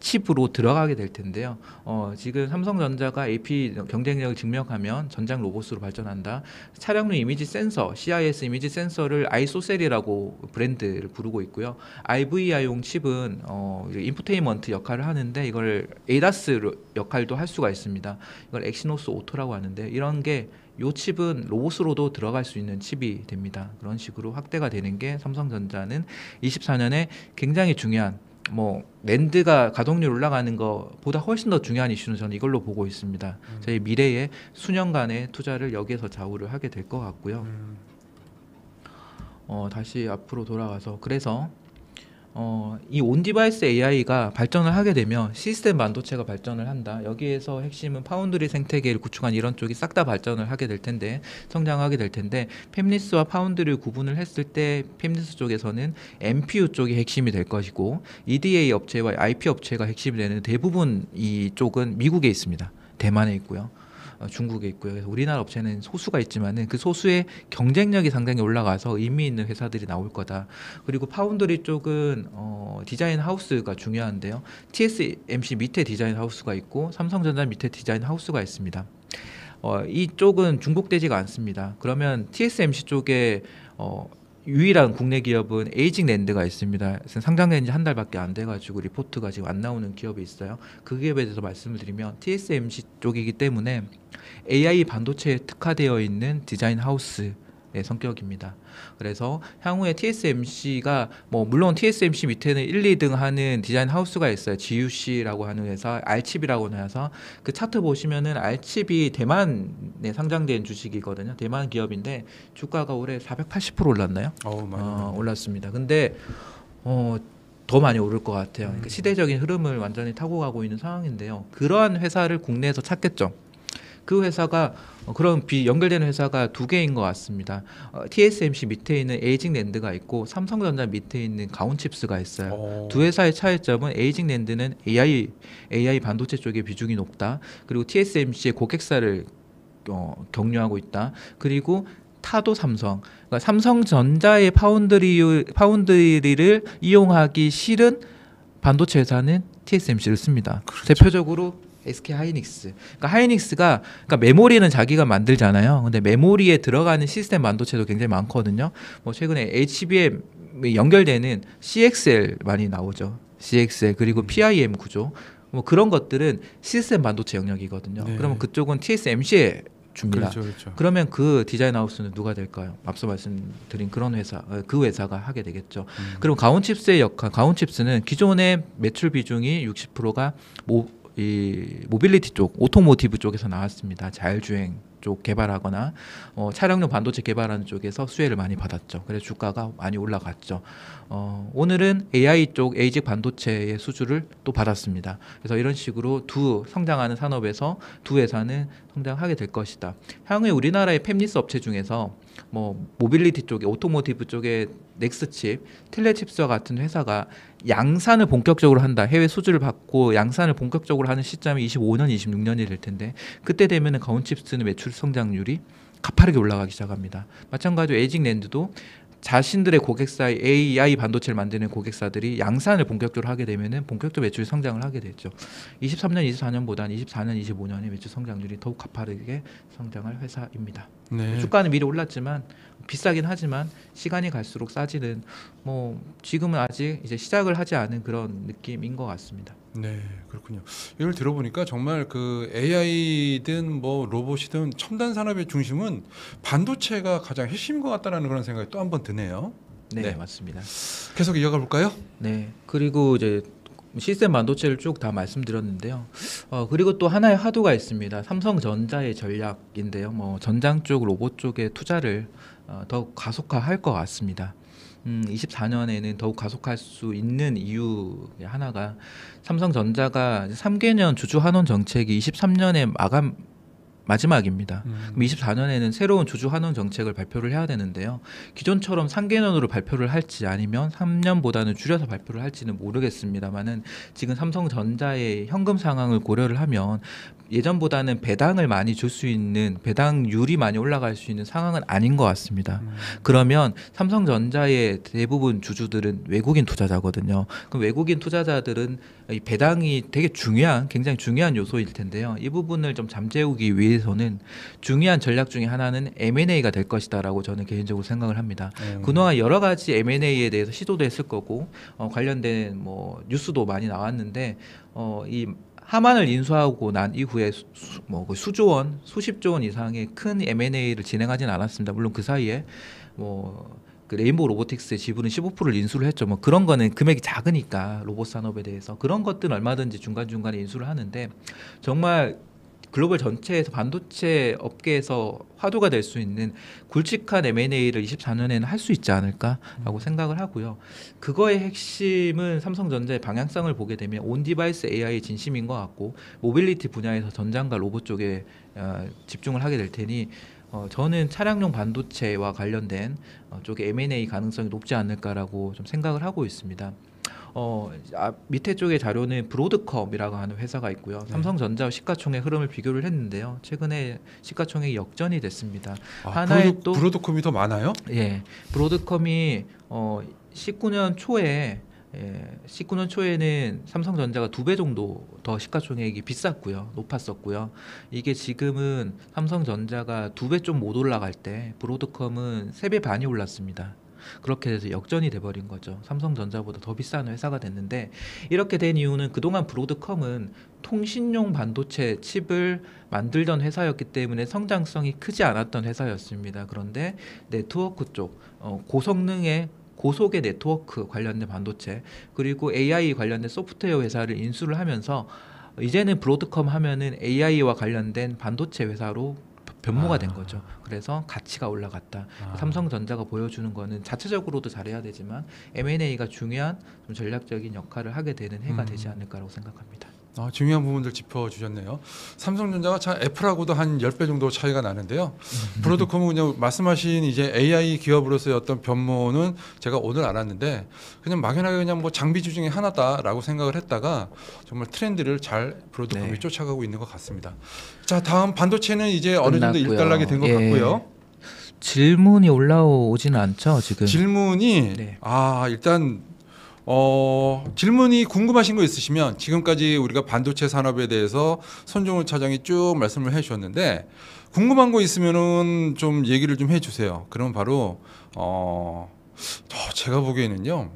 칩으로 들어가게 될 텐데요. 어, 지금 삼성전자가 AP 경쟁력을 증명하면 전장 로봇으로 발전한다. 차량용 이미지 센서, CIS 이미지 센서를 아이소셀이라고 브랜드를 부르고 있고요. i v i 용 칩은 어, 인포테인먼트 역할을 하는데 이걸 ADAS 역할도 할 수가 있습니다. 이걸 엑시노스 오토라고 하는데 이런 게 요 칩은 로봇으로도 들어갈 수 있는 칩이 됩니다. 그런 식으로 확대가 되는 게 삼성전자는 24년에 굉장히 중요한 뭐 랜드가 가동률 올라가는 것보다 훨씬 더 중요한 이슈는 저는 이걸로 보고 있습니다. 음. 저희 미래의 수년간의 투자를 여기에서 좌우를 하게 될 것 같고요. 음. 어, 다시 앞으로 돌아가서 그래서 어, 이 온디바이스 AI가 발전을 하게 되면 시스템 반도체가 발전을 한다. 여기에서 핵심은 파운드리 생태계를 구축한 이런 쪽이 싹 다 발전을 하게 될 텐데 성장하게 될 텐데 팹리스와 파운드리 구분을 했을 때 팹리스 쪽에서는 MPU 쪽이 핵심이 될 것이고 EDA 업체와 IP 업체가 핵심이 되는 대부분 이 쪽은 미국에 있습니다. 대만에 있고요. 어, 중국에 있고요. 그래서 우리나라 업체는 소수가 있지만은 그 소수의 경쟁력이 상당히 올라가서 의미 있는 회사들이 나올 거다. 그리고 파운드리 쪽은 어, 디자인 하우스가 중요한데요. TSMC 밑에 디자인 하우스가 있고 삼성전자 밑에 디자인 하우스가 있습니다. 어, 이쪽은 중복되지가 않습니다. 그러면 TSMC 쪽에 어, 유일한 국내 기업은 에이징 랜드가 있습니다. 상장된 지 한 달밖에 안 돼가지고 리포트가 지금 안 나오는 기업이 있어요. 그 기업에 대해서 말씀을 드리면 TSMC 쪽이기 때문에 AI 반도체에 특화되어 있는 디자인 하우스 예, 성격입니다. 그래서 향후에 TSMC가 뭐 물론 TSMC 밑에는 1, 2등 하는 디자인 하우스가 있어요. GUC라고 하는 회사, R칩이라고 해서 그 차트 보시면은 R칩이 대만에 상장된 주식이거든요. 대만 기업인데 주가가 올해 480% 올랐나요? 어 어, 올랐습니다. 근데 어, 더 많이 오를 것 같아요. 그러니까 음. 시대적인 흐름을 완전히 타고 가고 있는 상황인데요. 그러한 회사를 국내에서 찾겠죠. 그 회사가 어, 그런 비 연결되는 회사가 두 개인 것 같습니다. 어, TSMC 밑에 있는 에이징랜드가 있고 삼성전자 밑에 있는 가온칩스가 있어요. 오. 어. 두 회사의 차이점은 에이징랜드는 AI AI 반도체 쪽의 비중이 높다. 그리고 TSMC의 고객사를 어, 격려하고 있다. 그리고 타도 삼성. 그러니까 삼성전자의 파운드리 파운드리를 이용하기 싫은 반도체 회사는 TSMC를 씁니다. 그렇죠. 대표적으로 SK 하이닉스. 그러니까 하이닉스가 그러니까 메모리는 자기가 만들잖아요. 근데 메모리에 들어가는 시스템 반도체도 굉장히 많거든요. 뭐 최근에 HBM 연결되는 CXL 많이 나오죠. CXL 그리고 음. PIM 구조. 뭐 그런 것들은 시스템 반도체 영역이거든요. 네. 그러면 그쪽은 TSMC에 줍니다. 그렇죠, 그렇죠. 그러면 그 디자인 하우스는 누가 될까요? 앞서 말씀드린 그런 회사, 어, 그 회사가 하게 되겠죠. 음. 그럼 가온칩스의 역할, 가온칩스는 기존의 매출 비중이 60%가 모, 이 모빌리티 쪽, 오토모티브 쪽에서 나왔습니다. 자율주행 쪽 개발하거나 어, 차량용 반도체 개발하는 쪽에서 수혜를 많이 받았죠. 그래서 주가가 많이 올라갔죠. 어, 오늘은 AI 쪽 에이직 반도체의 수주를 또 받았습니다. 그래서 이런 식으로 두 성장하는 산업에서 두 회사는 성장하게 될 것이다. 향후에 우리나라의 팹리스 업체 중에서 뭐 모빌리티 쪽에 오토모티브 쪽에 넥스칩, 텔레칩스와 같은 회사가 양산을 본격적으로 한다. 해외 수주를 받고 양산을 본격적으로 하는 시점이 25년, 26년이 될 텐데 그때 되면은 가온칩스는 매출 성장률이 가파르게 올라가기 시작합니다. 마찬가지로 에이징랜드도 자신들의 고객사의 AI 반도체를 만드는 고객사들이 양산을 본격적으로 하게 되면은 본격적 매출 성장을 하게 되죠. 23년, 24년보다는 24년, 25년의 매출 성장률이 더욱 가파르게 성장할 회사입니다. 네. 주가는 미리 올랐지만 비싸긴 하지만 시간이 갈수록 싸지는 뭐 지금은 아직 이제 시작을 하지 않은 그런 느낌인 것 같습니다. 네, 그렇군요. 이걸 들어보니까 정말 그 AI든 뭐 로봇이든 첨단 산업의 중심은 반도체가 가장 핵심인 것 같다라는 그런 생각이 또 한 번 드네요. 네, 네, 맞습니다. 계속 이어가 볼까요? 네, 그리고 이제 시스템 반도체를 쭉 다 말씀드렸는데요. 어, 그리고 또 하나의 화두가 있습니다. 삼성전자의 전략인데요. 뭐 전장 쪽, 로봇 쪽에 투자를 어, 더욱 가속화할 것 같습니다. 음, 24년에는 더욱 가속할 수 있는 이유 하나가 삼성전자가 3개년 주주 환원 정책이 23년에 마감 마지막입니다. 음. 그럼 24년에는 새로운 주주 환원 정책을 발표를 해야 되는데요. 기존처럼 3개년으로 발표를 할지 아니면 3년보다는 줄여서 발표를 할지는 모르겠습니다만은 지금 삼성전자의 현금 상황을 고려를 하면 예전보다는 배당을 많이 줄 수 있는 배당률이 많이 올라갈 수 있는 상황은 아닌 것 같습니다. 음. 그러면 삼성전자의 대부분 주주들은 외국인 투자자거든요. 그럼 외국인 투자자들은 이 배당이 되게 중요한 굉장히 중요한 요소일 텐데요. 이 부분을 좀 잠재우기 위해서는 중요한 전략 중에 하나는 M&A가 될 것이다라고 저는 개인적으로 생각을 합니다. 음. 네. 그동안 여러 가지 M&A에 대해서 시도도 했을 거고 어, 관련된 뭐 뉴스도 많이 나왔는데 어, 이 하만을 인수하고 난 이후에 수, 뭐 그 수조 원, 수십조 원 이상의 큰 M&A를 진행하진 않았습니다. 물론 그 사이에 뭐 그 레인보우 로보틱스의 지분은 15%를 인수를 했죠. 뭐 그런 거는 금액이 작으니까 로봇 산업에 대해서 그런 것들은 얼마든지 중간중간에 인수를 하는데 정말 글로벌 전체에서 반도체 업계에서 화두가 될 수 있는 굵직한 M&A를 24년에는 할 수 있지 않을까라고 음. 생각을 하고요. 그거의 핵심은 삼성전자의 방향성을 보게 되면 온 디바이스 AI 진심인 것 같고 모빌리티 분야에서 전장과 로봇 쪽에 어, 집중을 하게 될 테니 어, 저는 차량용 반도체와 관련된 어, 쪽에 M&A 가능성이 높지 않을까라고 좀 생각을 하고 있습니다. 어, 아, 밑에 쪽에 자료는 브로드컴이라고 하는 회사가 있고요. 네. 삼성전자 시가총액 흐름을 비교를 했는데요. 최근에 시가총액이 역전이 됐습니다. 아, 하나의 브로드, 또 브로드컴이 더 많아요? 예, 브로드컴이 어, 19년 초에 예, 19년 초에는 삼성전자가 두 배 정도 더 시가총액이 비쌌고요, 높았었고요. 이게 지금은 삼성전자가 두배좀 못 올라갈 때 브로드컴은 세 배 반이 올랐습니다. 그렇게 돼서 역전이 돼버린 거죠. 삼성전자보다 더 비싼 회사가 됐는데 이렇게 된 이유는 그동안 브로드컴은 통신용 반도체 칩을 만들던 회사였기 때문에 성장성이 크지 않았던 회사였습니다. 그런데 네트워크 쪽 어, 고성능의 고속의 네트워크 관련된 반도체 그리고 AI 관련된 소프트웨어 회사를 인수를 하면서 이제는 브로드컴 하면은 AI와 관련된 반도체 회사로 변모가 아. 된 거죠. 그래서 가치가 올라갔다. 아. 삼성전자가 보여주는 거는 자체적으로도 잘해야 되지만 M&A가 중요한 좀 전략적인 역할을 하게 되는 해가 음. 되지 않을까라고 생각합니다. 아, 중요한 부분들 짚어주셨네요. 삼성전자가 참 애플하고도 한 10배 정도 차이가 나는데요. 음. 브로드컴은 그냥 말씀하신 이제 AI 기업으로서의 어떤 변모는 제가 오늘 알았는데 그냥 막연하게 그냥 뭐 장비주 중에 하나다라고 생각을 했다가 정말 트렌드를 잘 브로드컴이 네. 쫓아가고 있는 것 같습니다. 자, 다음 반도체는 이제 어느 정도 일단락이 된것 예. 같고요. 질문이 올라오지는 않죠 지금. 질문이 네. 아 일단 어, 질문이 궁금하신 거 있으시면 지금까지 우리가 반도체 산업에 대해서 손종훈 차장이 쭉 말씀을 해주셨는데 궁금한 거 있으면은 좀 얘기를 좀 해주세요. 그럼 바로 어, 제가 보기에는요.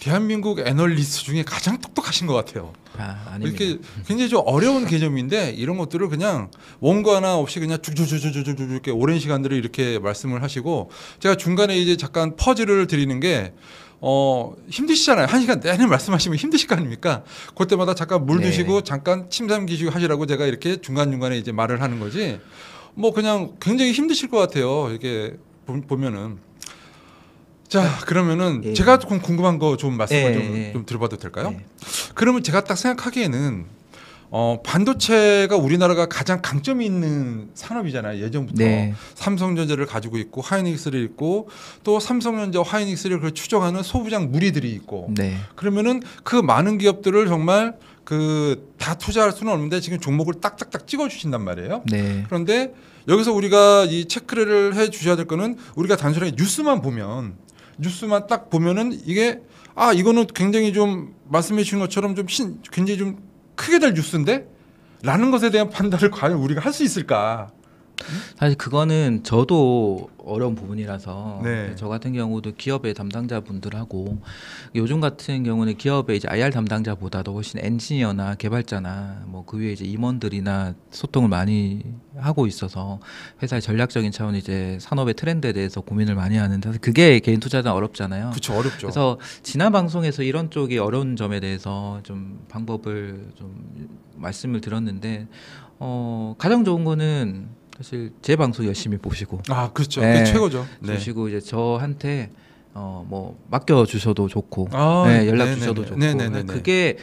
대한민국 애널리스트 중에 가장 똑똑하신 것 같아요. 아, 이렇게 굉장히 좀 어려운 개념인데 이런 것들을 그냥 원고 하나 없이 그냥 쭉쭉쭉쭉쭉 이렇게 오랜 시간들을 이렇게 말씀을 하시고 제가 중간에 이제 잠깐 퍼즐을 드리는 게 어, 힘드시잖아요. 한 시간 내내 말씀하시면 힘드실 거 아닙니까? 그때마다 잠깐 물 네. 드시고 네. 잠깐 침삼기시고 하시라고 제가 이렇게 중간중간에 이제 말을 하는 거지. 뭐 그냥 굉장히 힘드실 것 같아요. 이게 렇 보면은. 자, 그러면은 예. 제가 조금 궁금한 거 좀 말씀을 예. 좀, 예. 좀 들어봐도 될까요? 예. 그러면 제가 딱 생각하기에는 어, 반도체가 우리나라가 가장 강점이 있는 산업이잖아요. 예전부터 네. 삼성전자를 가지고 있고 하이닉스를 있고 또 삼성전자 하이닉스를 그 추적하는 소부장 무리들이 있고 네. 그러면은 그 많은 기업들을 정말 그 다 투자할 수는 없는데 지금 종목을 딱딱딱 찍어 주신단 말이에요. 네. 그런데 여기서 우리가 이 체크를 해 주셔야 될 거는 우리가 단순하게 뉴스만 보면 뉴스만 딱 보면은 이게 아 이거는 굉장히 좀 말씀해 주신 것처럼 좀 신, 굉장히 좀 크게 될 뉴스인데? 라는 것에 대한 판단을 과연 우리가 할 수 있을까? 사실 그거는 저도 어려운 부분이라서 네. 네. 저 같은 경우도 기업의 담당자분들하고 요즘 같은 경우는 기업의 이제 IR 담당자보다도 훨씬 엔지니어나 개발자나 뭐그 위에 이제 임원들이나 소통을 많이 하고 있어서 회사의 전략적인 차원 이제 산업의 트렌드에 대해서 고민을 많이 하는데 그게 개인 투자자 어렵잖아요. 그렇죠 어렵죠. 그래서 지난 방송에서 이런 쪽이 어려운 점에 대해서 좀 방법을 좀 말씀을 드렸는데 어 가장 좋은 거는 사실 제 방송 열심히 보시고 아 그렇죠 네. 그게 최고죠 네. 보시고 이제 저한테 어뭐 맡겨 주셔도 좋고 아, 네, 연락 네네네. 주셔도 좋고 네네네. 그러니까 그게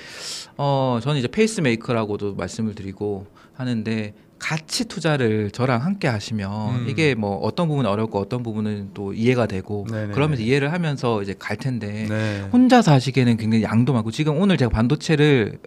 어 저는 이제 페이스메이커라고도 말씀을 드리고 하는데 같이 투자를 저랑 함께 하시면 음. 이게 뭐 어떤 부분은 어렵고 어떤 부분은 또 이해가 되고 네네. 그러면서 이해를 하면서 이제 갈 텐데 네. 혼자서 하시기에는 굉장히 양도 많고 지금 오늘 제가 반도체를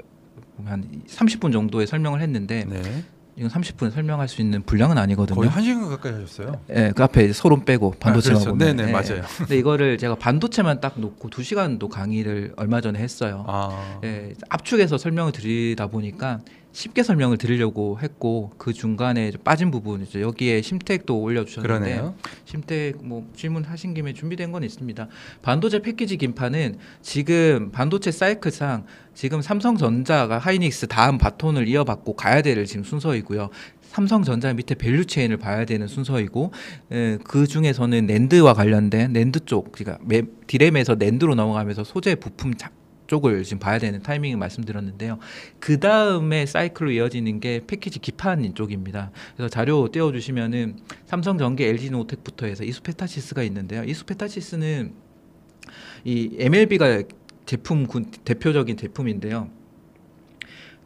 한 30분 정도에 설명을 했는데 네. 이건 30분 설명할 수 있는 분량은 아니거든요. 거의 한 시간 가까이 하셨어요. 네, 그 앞에 소론 빼고 반도체만 아, 그렇죠. 네네, 네, 맞아요. 근데 이거를 제가 반도체만 딱 놓고 2 시간도 강의를 얼마 전에 했어요. 아. 네, 예, 압축해서 설명을 드리다 보니까 쉽게 설명을 드리려고 했고 그 중간에 빠진 부분 이죠 여기에 심택도 올려주셨는데 요 심택 뭐 질문하신 김에 준비된 건 있습니다. 반도체 패키지 김판은 지금 반도체 사이클상 지금 삼성전자가 하이닉스 다음 바톤을 이어받고 가야 될 지금 순서이고요. 삼성전자 밑에 밸류체인을 봐야 되는 순서이고 에, 예, 그 중에서는 낸드와 관련된 낸드 쪽, 그러니까 맵, 디램에서 낸드로 넘어가면서 소재 부품 작, 쪽을 지금 봐야 되는 타이밍을 말씀드렸는데요. 그 다음에 사이클로 이어지는 게 패키지 기판 쪽입니다. 그래서 자료 띄워주시면은 삼성전기, LG노텍부터 해서 이수페타시스가 있는데요. 이수페타시스는 이 MLB가 제품 군, 대표적인 제품인데요.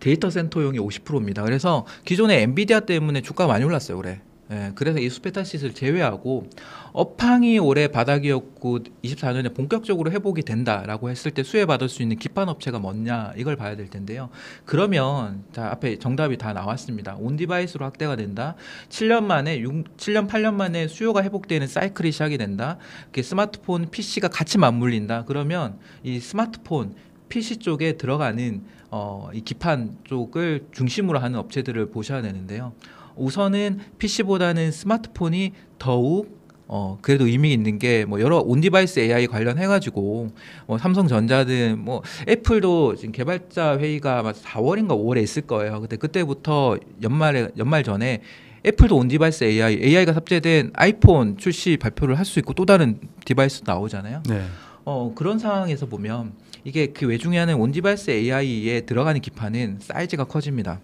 데이터 센터용이 50%입니다. 그래서 기존에 엔비디아 때문에 주가 많이 올랐어요, 그래. 예, 그래서 이 수페타시스를 제외하고 업황이 올해 바닥이었고 24년에 본격적으로 회복이 된다라고 했을 때 수혜받을 수 있는 기판 업체가 뭐냐 이걸 봐야 될 텐데요. 그러면 자 앞에 정답이 다 나왔습니다. 온 디바이스로 확대가 된다. 7년 만에 6, 7년 8년 만에 수요가 회복되는 사이클이 시작이 된다. 그 스마트폰, PC가 같이 맞물린다. 그러면 이 스마트폰, PC 쪽에 들어가는 어, 이 기판 쪽을 중심으로 하는 업체들을 보셔야 되는데요. 우선은 PC보다는 스마트폰이 더욱 어 그래도 의미 있는 게 뭐 여러 온 디바이스 AI 관련해 가지고 뭐 삼성전자든 뭐 애플도 지금 개발자 회의가 4월인가 5월에 있을 거예요. 근데 그때부터 연말에 연말 전에 애플도 온 디바이스 AI, AI가 탑재된 아이폰 출시 발표를 할 수 있고 또 다른 디바이스 나오잖아요. 네. 어, 그런 상황에서 보면 이게 그 외중에 하는 온 디바이스 AI에 들어가는 기판은 사이즈가 커집니다.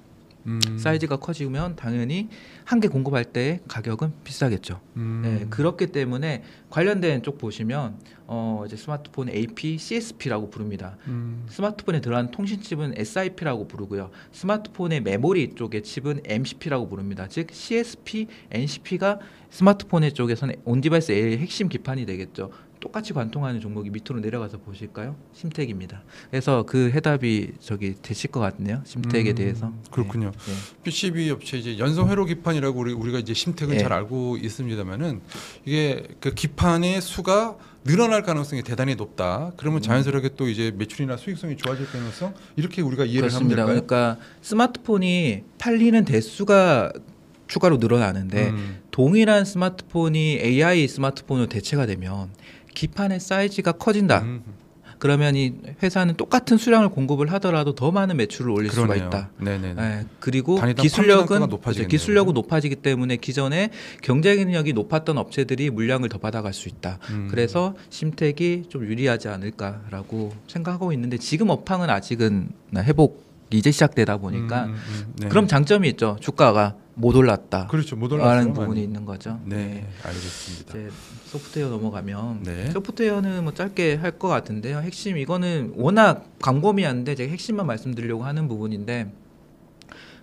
음. 사이즈가 커지면 당연히 한 개 공급할 때 가격은 비싸겠죠. 음. 네, 그렇기 때문에 관련된 쪽 보시면 어 이제 스마트폰 AP, CSP라고 부릅니다. 음. 스마트폰에 들어간 통신 칩은 SIP라고 부르고요. 스마트폰의 메모리 쪽의 칩은 MCP라고 부릅니다. 즉 CSP, NCP가 스마트폰의 쪽에서는 온디바이스 A의 핵심 기판이 되겠죠. 똑같이 관통하는 종목이 밑으로 내려가서 보실까요? 심택입니다. 그래서 그 해답이 저기 되실 것 같네요. 심택에 음, 대해서. 그렇군요. 네. 네. PCB 업체 이제 연성 회로 기판이라고 우리, 우리가 이제 심택을 네. 잘 알고 있습니다만은 이게 그 기판의 수가 늘어날 가능성이 대단히 높다. 그러면 음. 자연스럽게 또 이제 매출이나 수익성이 좋아질 가능성 이렇게 우리가 이해를 그렇습니다. 하면 될까요? 그러니까 스마트폰이 팔리는 대수가 추가로 늘어나는데 음. 동일한 스마트폰이 AI 스마트폰으로 대체가 되면 기판의 사이즈가 커진다. 음. 그러면 이 회사는 똑같은 수량을 공급을 하더라도 더 많은 매출을 올릴 그러네요. 수가 있다. 네네. 네, 예, 그리고 기술력은 기술력은 높아지기 때문에 기존에 경쟁력이 높았던 업체들이 물량을 더 받아갈 수 있다. 음. 그래서 심택이 좀 유리하지 않을까라고 생각하고 있는데 지금 업황은 아직은 회복 이제 시작되다 보니까 음, 음, 음, 네. 그럼 장점이 있죠. 주가가 못 올랐다. 그렇죠. 못 올랐다는 부분이 많이. 있는 거죠. 네, 네. 알겠습니다. 이제 소프트웨어 넘어가면 네. 소프트웨어는 뭐 짧게 할 것 같은데요. 핵심 이거는 워낙 광범위한데 제가 핵심만 말씀드리려고 하는 부분인데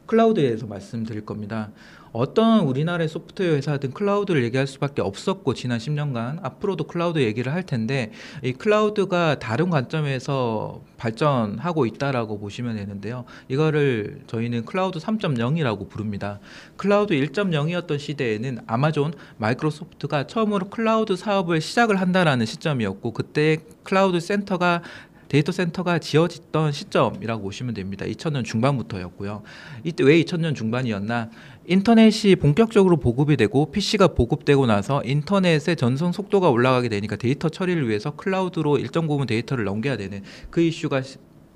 클라우드에 서 말씀드릴 겁니다. 어떤 우리나라의 소프트웨어 회사든 클라우드를 얘기할 수밖에 없었고 지난 10년간 앞으로도 클라우드 얘기를 할 텐데 이 클라우드가 다른 관점에서 발전하고 있다라고 보시면 되는데요. 이거를 저희는 클라우드 3.0이라고 부릅니다. 클라우드 1.0이었던 시대에는 아마존, 마이크로소프트가 처음으로 클라우드 사업을 시작을 한다라는 시점이었고 그때 클라우드 센터가 데이터 센터가 지어졌던 시점이라고 보시면 됩니다. 2000년 중반부터였고요. 이때 왜 2000년 중반이었나? 인터넷이 본격적으로 보급이 되고 PC가 보급되고 나서 인터넷의 전송 속도가 올라가게 되니까 데이터 처리를 위해서 클라우드로 일정 부분 데이터를 넘겨야 되는 그 이슈가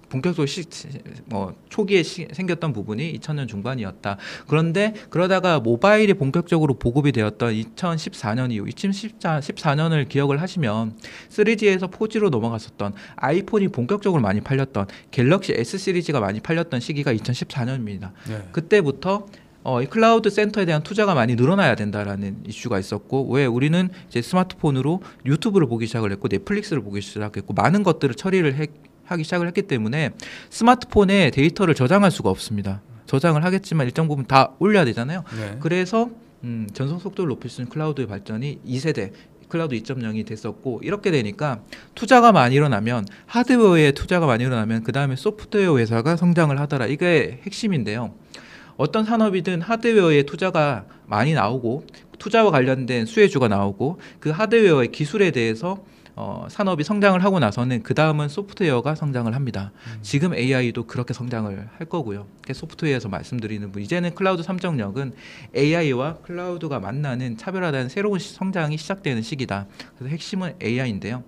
본격적으로 시, 뭐 초기에 시, 생겼던 부분이 2000년 중반이었다. 그런데 그러다가 모바일이 본격적으로 보급이 되었던 2014년 이후 2014년을 기억을 하시면 3G에서 4G로 넘어갔었던 아이폰이 본격적으로 많이 팔렸던 갤럭시 S 시리즈가 많이 팔렸던 시기가 2014년입니다. 네. 그때부터 어, 이 클라우드 센터에 대한 투자가 많이 늘어나야 된다라는 이슈가 있었고 왜 우리는 이제 스마트폰으로 유튜브를 보기 시작을 했고 넷플릭스를 보기 시작했고 많은 것들을 처리를 해, 하기 시작을 했기 때문에 스마트폰에 데이터를 저장할 수가 없습니다. 저장을 하겠지만 일정 부분 다 올려야 되잖아요. 네. 그래서 음, 전송 속도를 높일 수 있는 클라우드의 발전이 2세대 클라우드 2.0이 됐었고 이렇게 되니까 투자가 많이 일어나면 하드웨어에 투자가 많이 일어나면 그 다음에 소프트웨어 회사가 성장을 하더라 이게 핵심인데요. 어떤 산업이든 하드웨어에 투자가 많이 나오고 투자와 관련된 수혜주가 나오고 그 하드웨어의 기술에 대해서 어, 산업이 성장을 하고 나서는 그 다음은 소프트웨어가 성장을 합니다. 음. 지금 AI도 그렇게 성장을 할 거고요. 소프트웨어에서 말씀드리는 분 이제는 클라우드 3.0은 AI와 클라우드가 만나는 차별화된 새로운 성장이 시작되는 시기다. 그래서 핵심은 AI인데요.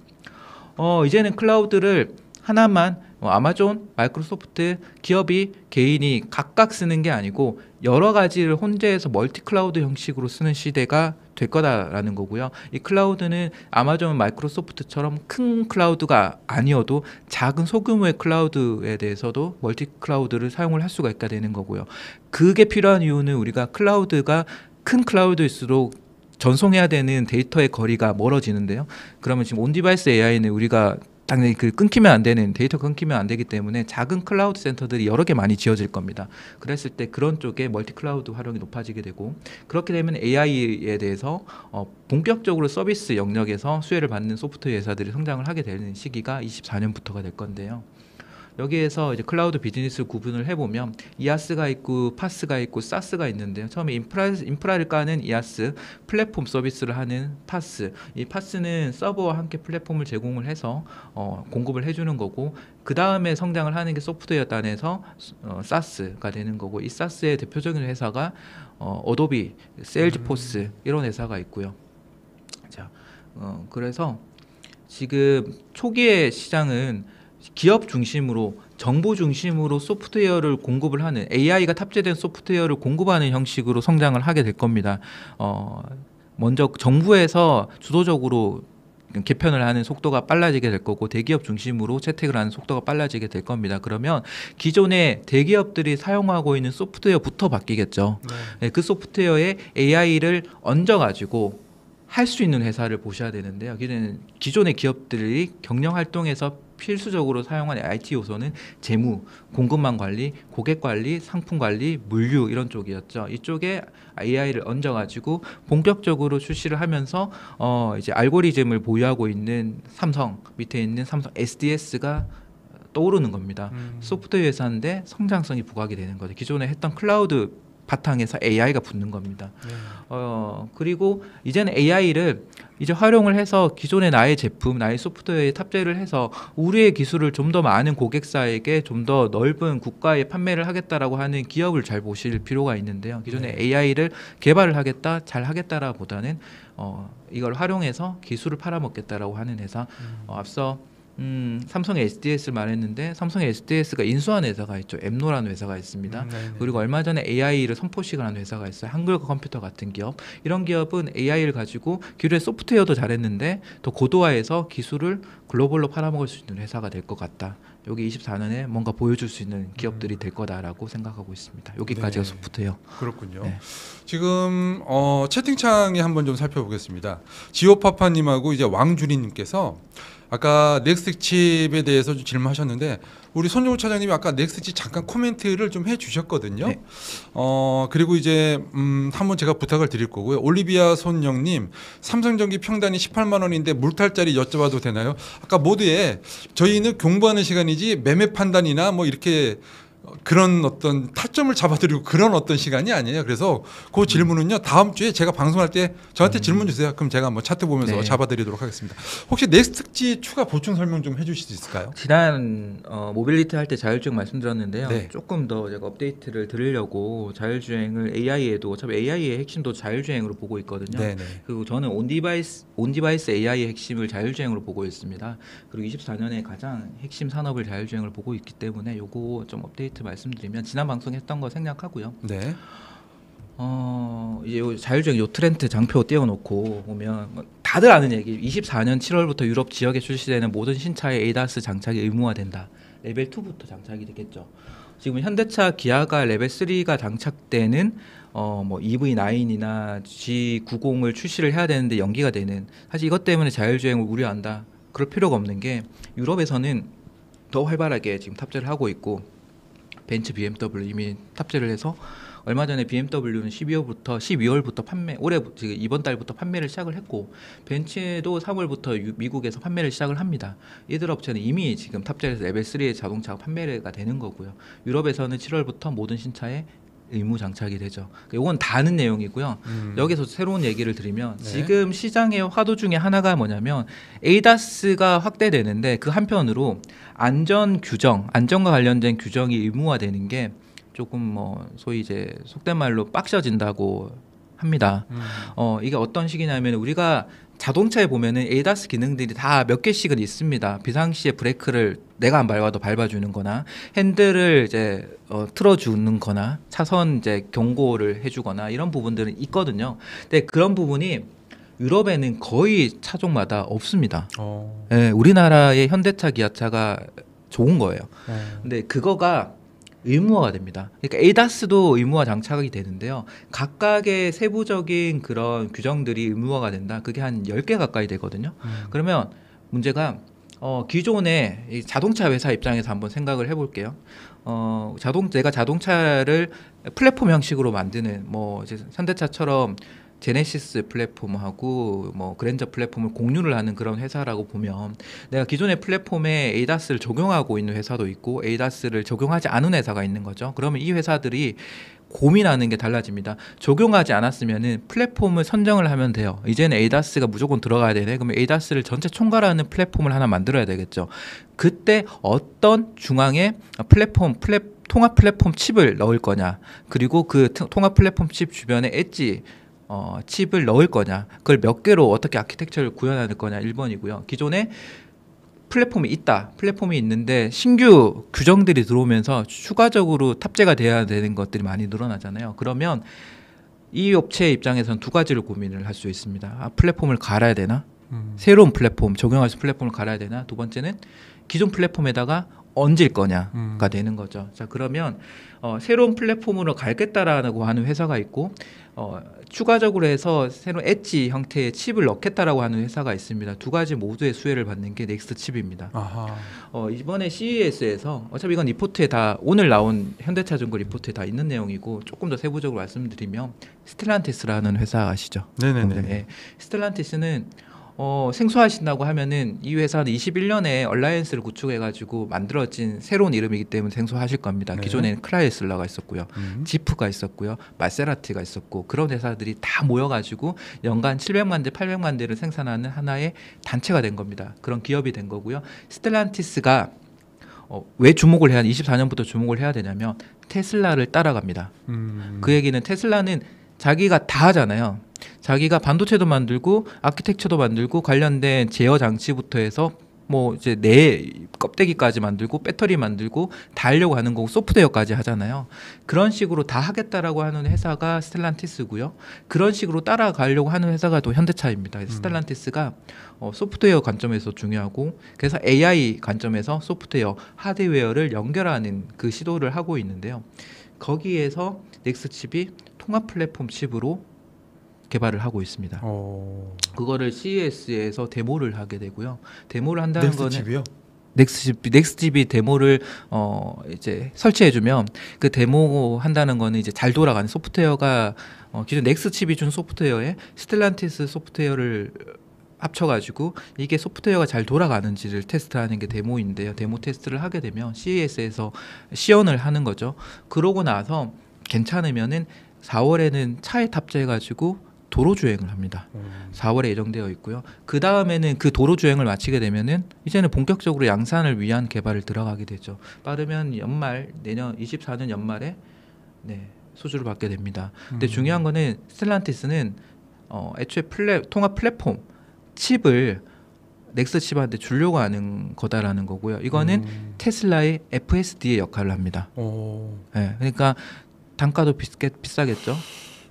어, 이제는 클라우드를 하나만 어, 아마존, 마이크로소프트 기업이 개인이 각각 쓰는 게 아니고 여러 가지를 혼재해서 멀티 클라우드 형식으로 쓰는 시대가 될 거다라는 거고요. 이 클라우드는 아마존, 마이크로소프트처럼 큰 클라우드가 아니어도 작은 소규모의 클라우드에 대해서도 멀티 클라우드를 사용을 할 수가 있게 되는 거고요. 그게 필요한 이유는 우리가 클라우드가 큰 클라우드일수록 전송해야 되는 데이터의 거리가 멀어지는데요. 그러면 지금 온 디바이스 AI는 우리가 당연히 그 끊기면 안 되는 데이터 끊기면 안 되기 때문에 작은 클라우드 센터들이 여러 개 많이 지어질 겁니다. 그랬을 때 그런 쪽에 멀티 클라우드 활용이 높아지게 되고 그렇게 되면 AI에 대해서 어, 본격적으로 서비스 영역에서 수혜를 받는 소프트웨어 회사들이 성장을 하게 되는 시기가 24년부터가 될 건데요. 여기에서 이제 클라우드 비즈니스 구분을 해보면 이아스가 있고 파스가 있고 사스가 있는데요. 처음에 인프라, 인프라를 까는 이아스, 플랫폼 서비스를 하는 파스. 이 파스는 서버와 함께 플랫폼을 제공을 해서 어, 공급을 해주는 거고 그 다음에 성장을 하는 게 소프트웨어 단에서 어, 사스가 되는 거고 이 사스의 대표적인 회사가 어, 어도비, 세일즈포스 음. 이런 회사가 있고요. 자, 어, 그래서 지금 초기의 시장은 기업 중심으로 정보 중심으로 소프트웨어를 공급을 하는 AI가 탑재된 소프트웨어를 공급하는 형식으로 성장을 하게 될 겁니다. 어, 먼저 정부에서 주도적으로 개편을 하는 속도가 빨라지게 될 거고 대기업 중심으로 채택을 하는 속도가 빨라지게 될 겁니다. 그러면 기존의 대기업들이 사용하고 있는 소프트웨어부터 바뀌겠죠. 네. 예, 그 소프트웨어에 AI를 얹어가지고 할 수 있는 회사를 보셔야 되는데요. 기존의 기업들이 경영 활동에서 필수적으로 사용하는 IT 요소는 재무, 공급망 관리, 고객 관리, 상품 관리, 물류 이런 쪽이었죠. 이쪽에 AI를 얹어가지고 본격적으로 출시를 하면서 어 이제 알고리즘을 보유하고 있는 삼성 밑에 있는 삼성 SDS가 떠오르는 겁니다. 음. 소프트웨어 회사인데 성장성이 부각이 되는 거죠. 기존에 했던 클라우드 바탕에서 AI가 붙는 겁니다. 네. 어, 그리고 이제는 AI를 이제 활용을 해서 기존의 나의 제품, 나의 소프트웨어에 탑재를 해서 우리의 기술을 좀 더 많은 고객사에게 좀 더 넓은 국가에 판매를 하겠다라고 하는 기업을 잘 보실 필요가 있는데요. 기존에 네. AI를 개발을 하겠다, 잘 하겠다라보다는 어, 이걸 활용해서 기술을 팔아먹겠다라고 하는 회사. 음. 어, 앞서 음, 삼성 SDS를 말했는데 삼성 SDS가 인수한 회사가 있죠. 엠노라는 회사가 있습니다. 음, 그리고 얼마 전에 AI를 선포식을 한 회사가 있어요. 한글과 컴퓨터 같은 기업. 이런 기업은 AI를 가지고 기존의 소프트웨어도 잘했는데 더 고도화해서 기술을 글로벌로 팔아먹을 수 있는 회사가 될 것 같다. 여기 24년에 뭔가 보여줄 수 있는 기업들이 음. 될 거다라고 생각하고 있습니다. 여기까지가 네. 소프트웨어. 그렇군요. 네. 지금 어, 채팅창에 한번 좀 살펴보겠습니다. 지오파파님하고 이제 왕준이님께서 아까 넥스트 칩에 대해서 좀 질문하셨는데 우리 손종우 차장님이 아까 넥스트 칩 잠깐 코멘트를 좀 해주셨거든요. 네. 어 그리고 이제 음, 한번 제가 부탁을 드릴 거고요. 올리비아 손영님 삼성전기 평단이 18만 원인데 물탈짜리 여쭤봐도 되나요? 아까 모두에 저희는 공부하는 시간이지 매매 판단이나 뭐 이렇게 어, 그런 어떤 타점을 잡아드리고 그런 어떤 시간이 아니에요. 그래서 그 질문은요 다음 주에 제가 방송할 때 저한테 음. 질문 주세요. 그럼 제가 뭐 차트 보면서 네. 잡아드리도록 하겠습니다. 혹시 넥스트지 추가 보충 설명 좀 해주실 수 있을까요? 지난 어, 모빌리티 할 때 자율주행 말씀드렸는데요. 네. 조금 더 제가 업데이트를 드리려고 자율주행을 AI에도 어차피 AI의 핵심도 자율주행으로 보고 있거든요. 네네. 네. 그리고 저는 온디바이스 온디바이스 AI의 핵심을 자율주행으로 보고 있습니다. 그리고 24년에 가장 핵심 산업을 자율주행을 보고 있기 때문에 요거 좀 업데이트 업데이트 말씀드리면 지난 방송 했던 거 생략하고요. 네. 어, 이제 자율주행 요 트렌트 장표 띄워놓고 보면 다들 아는 얘기. 24년 7월부터 유럽 지역에 출시되는 모든 신차에 에이다스 장착이 의무화된다. 레벨 2부터 장착이 되겠죠. 지금 현대차 기아가 레벨 3가 장착되는 어뭐 EV9이나 G90을 출시를 해야 되는데 연기가 되는 사실 이것 때문에 자율주행을 우려한다. 그럴 필요가 없는 게 유럽에서는 더 활발하게 지금 탑재를 하고 있고 벤츠 BMW 이미 탑재를 해서 얼마 전에 BMW는 12월부터 12월부터 판매 올해 지금 이번 달부터 판매를 시작을 했고 벤츠도 3월부터 유, 미국에서 판매를 시작을 합니다. 이들 업체는 이미 지금 탑재해서 레벨 3의 자동차가 판매가 되는 거고요. 유럽에서는 7월부터 모든 신차에 의무 장착이 되죠. 이건 그러니까 다는 내용이고요. 음. 여기서 새로운 얘기를 드리면 네. 지금 시장의 화두 중에 하나가 뭐냐면 에이다스가 확대되는데 그 한편으로 안전 규정, 안전과 관련된 규정이 의무화되는 게 조금 뭐 소위 이제 속된 말로 빡셔진다고 합니다. 음. 어, 이게 어떤 식이냐면 우리가 자동차에 보면은 ADAS 기능들이 다 몇 개씩은 있습니다. 비상시에 브레이크를 내가 안 밟아도 밟아주는 거나 핸들을 이제 어, 틀어주는 거나 차선 이제 경고를 해주거나 이런 부분들은 있거든요. 근데 그런 부분이 유럽에는 거의 차종마다 없습니다. 어. 예, 우리나라의 현대차, 기아차가 좋은 거예요. 어. 근데 그거가 의무화가 됩니다. 그러니까 ADAS도 의무화 장착이 되는데요. 각각의 세부적인 그런 규정들이 의무화가 된다. 그게 한1 0개 가까이 되거든요. 음. 그러면 문제가 어, 기존의 자동차 회사 입장에서 한번 생각을 해볼게요. 어, 자동, 내가 자동차를 플랫폼 형식으로 만드는, 뭐, 이제 현대차처럼 제네시스 플랫폼하고 뭐 그랜저 플랫폼을 공유를 하는 그런 회사라고 보면 내가 기존의 플랫폼에 에이다스를 적용하고 있는 회사도 있고 에이다스를 적용하지 않은 회사가 있는 거죠. 그러면 이 회사들이 고민하는 게 달라집니다. 적용하지 않았으면은 플랫폼을 선정을 하면 돼요. 이제는 에이다스가 무조건 들어가야 되네. 그러면 에이다스를 전체 총괄하는 플랫폼을 하나 만들어야 되겠죠. 그때 어떤 중앙에 플랫폼 플랫 통합 플랫폼 칩을 넣을 거냐. 그리고 그 통합 플랫폼 칩 주변에 엣지 어, 칩을 넣을 거냐, 그걸 몇 개로 어떻게 아키텍처를 구현하는 거냐 1번이고요. 기존에 플랫폼이 있다. 플랫폼이 있는데 신규 규정들이 들어오면서 추가적으로 탑재가 돼야 되는 것들이 많이 늘어나잖아요. 그러면 이업체입장에서는두 가지를 고민을 할 수 있습니다. 아, 플랫폼을 갈아야 되나? 음. 새로운 플랫폼, 적용할 수 있는 플랫폼을 갈아야 되나? 두 번째는 기존 플랫폼에다가 얹을 거냐가 음. 되는 거죠. 자, 그러면 어, 새로운 플랫폼으로 갈겠다라고 하는 회사가 있고 어, 추가적으로 해서 새로운 엣지 형태의 칩을 넣겠다라고 하는 회사가 있습니다. 두 가지 모두의 수혜를 받는 게 넥스트 칩입니다. 어, 이번에 CES에서 어차피 이건 리포트에 다 오늘 나온 현대차중고 리포트에 다 있는 내용이고 조금 더 세부적으로 말씀드리면 스텔란티스라는 회사 아시죠? 네네네. 네. 스텔란티스는 어, 생소하신다고 하면은 이 회사는 21년에 얼라이언스를 구축해가지고 만들어진 새로운 이름이기 때문에 생소하실 겁니다. 네. 기존에는 크라이슬러가 있었고요, 음. 지프가 있었고요, 마세라티가 있었고 그런 회사들이 다 모여가지고 연간 700만 대, 800만 대를 생산하는 하나의 단체가 된 겁니다. 그런 기업이 된 거고요. 스텔란티스가 어, 왜 주목을 해야 24년부터 주목을 해야 되냐면 테슬라를 따라갑니다. 음. 그 얘기는 테슬라는 자기가 다 하잖아요. 자기가 반도체도 만들고 아키텍처도 만들고 관련된 제어 장치부터 해서 뭐 이제 내 껍데기까지 만들고 배터리 만들고 다 하려고 하는 거고 소프트웨어까지 하잖아요. 그런 식으로 다 하겠다라고 하는 회사가 스텔란티스고요. 그런 식으로 따라가려고 하는 회사가 또 현대차입니다. 음. 스텔란티스가 어, 소프트웨어 관점에서 중요하고 그래서 AI 관점에서 소프트웨어 하드웨어를 연결하는 그 시도를 하고 있는데요. 거기에서 넥스칩이 통합 플랫폼 칩으로 개발을 하고 있습니다. 오. 어. 그거를 CES에서 데모를 하게 되고요. 데모를 한다는 거는 넥스집 넥스집이 데모를 어 이제 설치해주면 그 데모 한다는 거는 이제 잘 돌아가는 소프트웨어가 어, 기존 넥스칩이 준 소프트웨어에 스텔란티스 소프트웨어를 합쳐가지고 이게 소프트웨어가 잘 돌아가는지를 테스트하는 게 데모인데요. 데모 테스트를 하게 되면 CES에서 시연을 하는 거죠. 그러고 나서 괜찮으면은 4월에는 차에 탑재해가지고 도로 주행을 합니다. 음. 4월에 예정되어 있고요. 그 다음에는 그 도로 주행을 마치게 되면은 이제는 본격적으로 양산을 위한 개발을 들어가게 되죠. 빠르면 연말 내년 24년 연말에 네, 수주를 받게 됩니다. 근데 음. 중요한 거는 스텔란티스는 어, 애초에 플랫 통합 플랫폼 칩을 넥스 칩한테 주려고 하는 거다라는 거고요. 이거는 음. 테슬라의 FSD의 역할을 합니다. 오. 네, 그러니까 단가도 비싸, 겠죠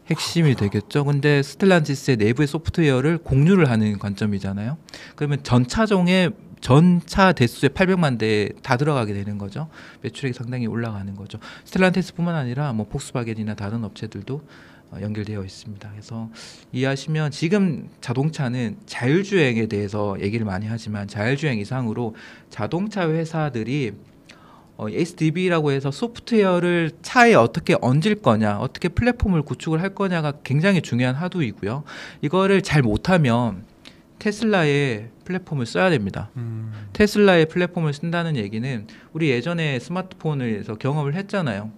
핵심이 되겠죠. 근데 스텔란티스의 내부의 소프트웨어를 공유를 하는 관점이잖아요. 그러면 전차종의 전차 대수의 800만 대다 들어가게 되는 거죠. 매출액이 상당히 올라가는 거죠. 스텔란티스뿐만 아니라 뭐 폭스바겐이나 다른 업체들도 어, 연결되어 있습니다. 그래서 이해하시면 지금 자동차는 자율주행에 대해서 얘기를 많이 하지만 자율주행 이상으로 자동차 회사들이 어, s d b 라고 해서 소프트웨어를 차에 어떻게 얹을 거냐, 어떻게 플랫폼을 구축을 할 거냐가 굉장히 중요한 하도이고요. 이거를 잘 못하면 테슬라의 플랫폼을 써야 됩니다. 음. 테슬라의 플랫폼을 쓴다는 얘기는 우리 예전에 스마트폰에서 경험을 했잖아요.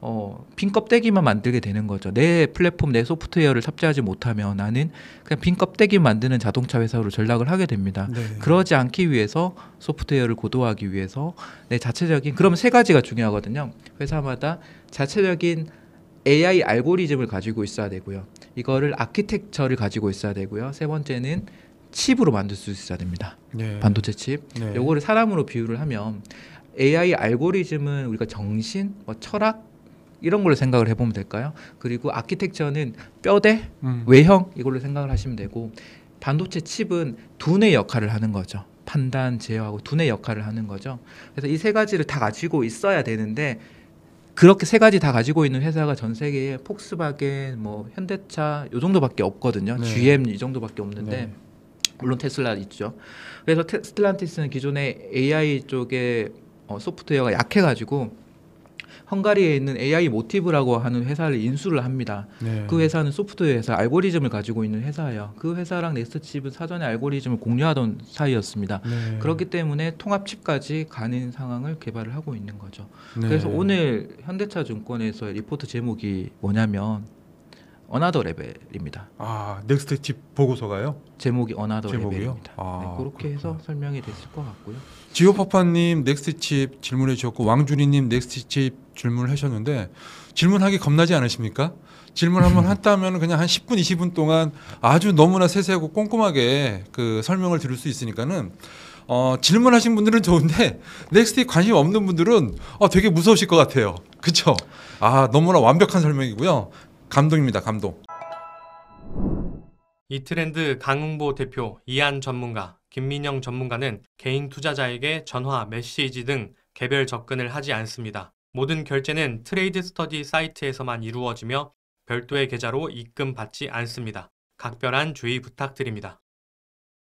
어, 빈 껍데기만 만들게 되는 거죠. 내 플랫폼, 내 소프트웨어를 탑재하지 못하면 나는 그냥 빈 껍데기 만드는 자동차 회사로 전락을 하게 됩니다. 네. 그러지 않기 위해서 소프트웨어를 고도화하기 위해서 내 자체적인 그럼 세 가지가 중요하거든요. 회사마다 자체적인 AI 알고리즘을 가지고 있어야 되고요. 이거를 아키텍처를 가지고 있어야 되고요. 세 번째는 칩으로 만들 수 있어야 됩니다. 네. 반도체 칩. 네. 요거를 사람으로 비유를 하면 AI 알고리즘은 우리가 정신, 뭐 철학 이런 걸로 생각을 해보면 될까요? 그리고 아키텍처는 뼈대, 음. 외형 이걸로 생각을 하시면 되고 반도체 칩은 두뇌 역할을 하는 거죠. 판단, 제어하고 두뇌 역할을 하는 거죠. 그래서 이 세 가지를 다 가지고 있어야 되는데 그렇게 세 가지 다 가지고 있는 회사가 전 세계에 폭스바겐, 뭐 현대차 요 정도밖에 없거든요. 네. GM 이 정도밖에 없는데 네. 물론 테슬라 있죠. 그래서 테, 스틸란티스는 기존의 AI 쪽에 어, 소프트웨어가 약해가지고 헝가리에 있는 AI 모티브라고 하는 회사를 인수를 합니다. 네. 그 회사는 소프트웨어 회사, 알고리즘을 가지고 있는 회사예요. 그 회사랑 넥스트칩은 사전에 알고리즘을 공유하던 사이였습니다. 네. 그렇기 때문에 통합칩까지 가는 상황을 개발을 하고 있는 거죠. 네. 그래서 오늘 현대차 증권에서 리포트 제목이 뭐냐면 어나더 레벨입니다. 아 넥스트 칩 보고서가요? 제목이 어나더 레벨입니다. 아, 네, 그렇게 그렇구나. 해서 설명이 됐을 것 같고요. 지오파파님 넥스트 칩 질문해 주셨고 왕준희님 넥스트 칩 질문을 하셨는데 질문하기 겁나지 않으십니까? 질문 한번 음. 했다면 그냥 한 10분, 20분 동안 아주 너무나 세세하고 꼼꼼하게 그 설명을 들을 수 있으니까는 어, 질문하신 분들은 좋은데 넥스트에 관심 없는 분들은 어, 되게 무서우실 것 같아요. 그쵸? 아, 너무나 완벽한 설명이고요. 감동입니다, 감동. 이 트렌드 강흥보 대표, 이한 전문가, 김민영 전문가는 개인 투자자에게 전화, 메시지 등 개별 접근을 하지 않습니다. 모든 결제는 트레이드 스터디 사이트에서만 이루어지며 별도의 계좌로 입금 받지 않습니다. 각별한 주의 부탁드립니다.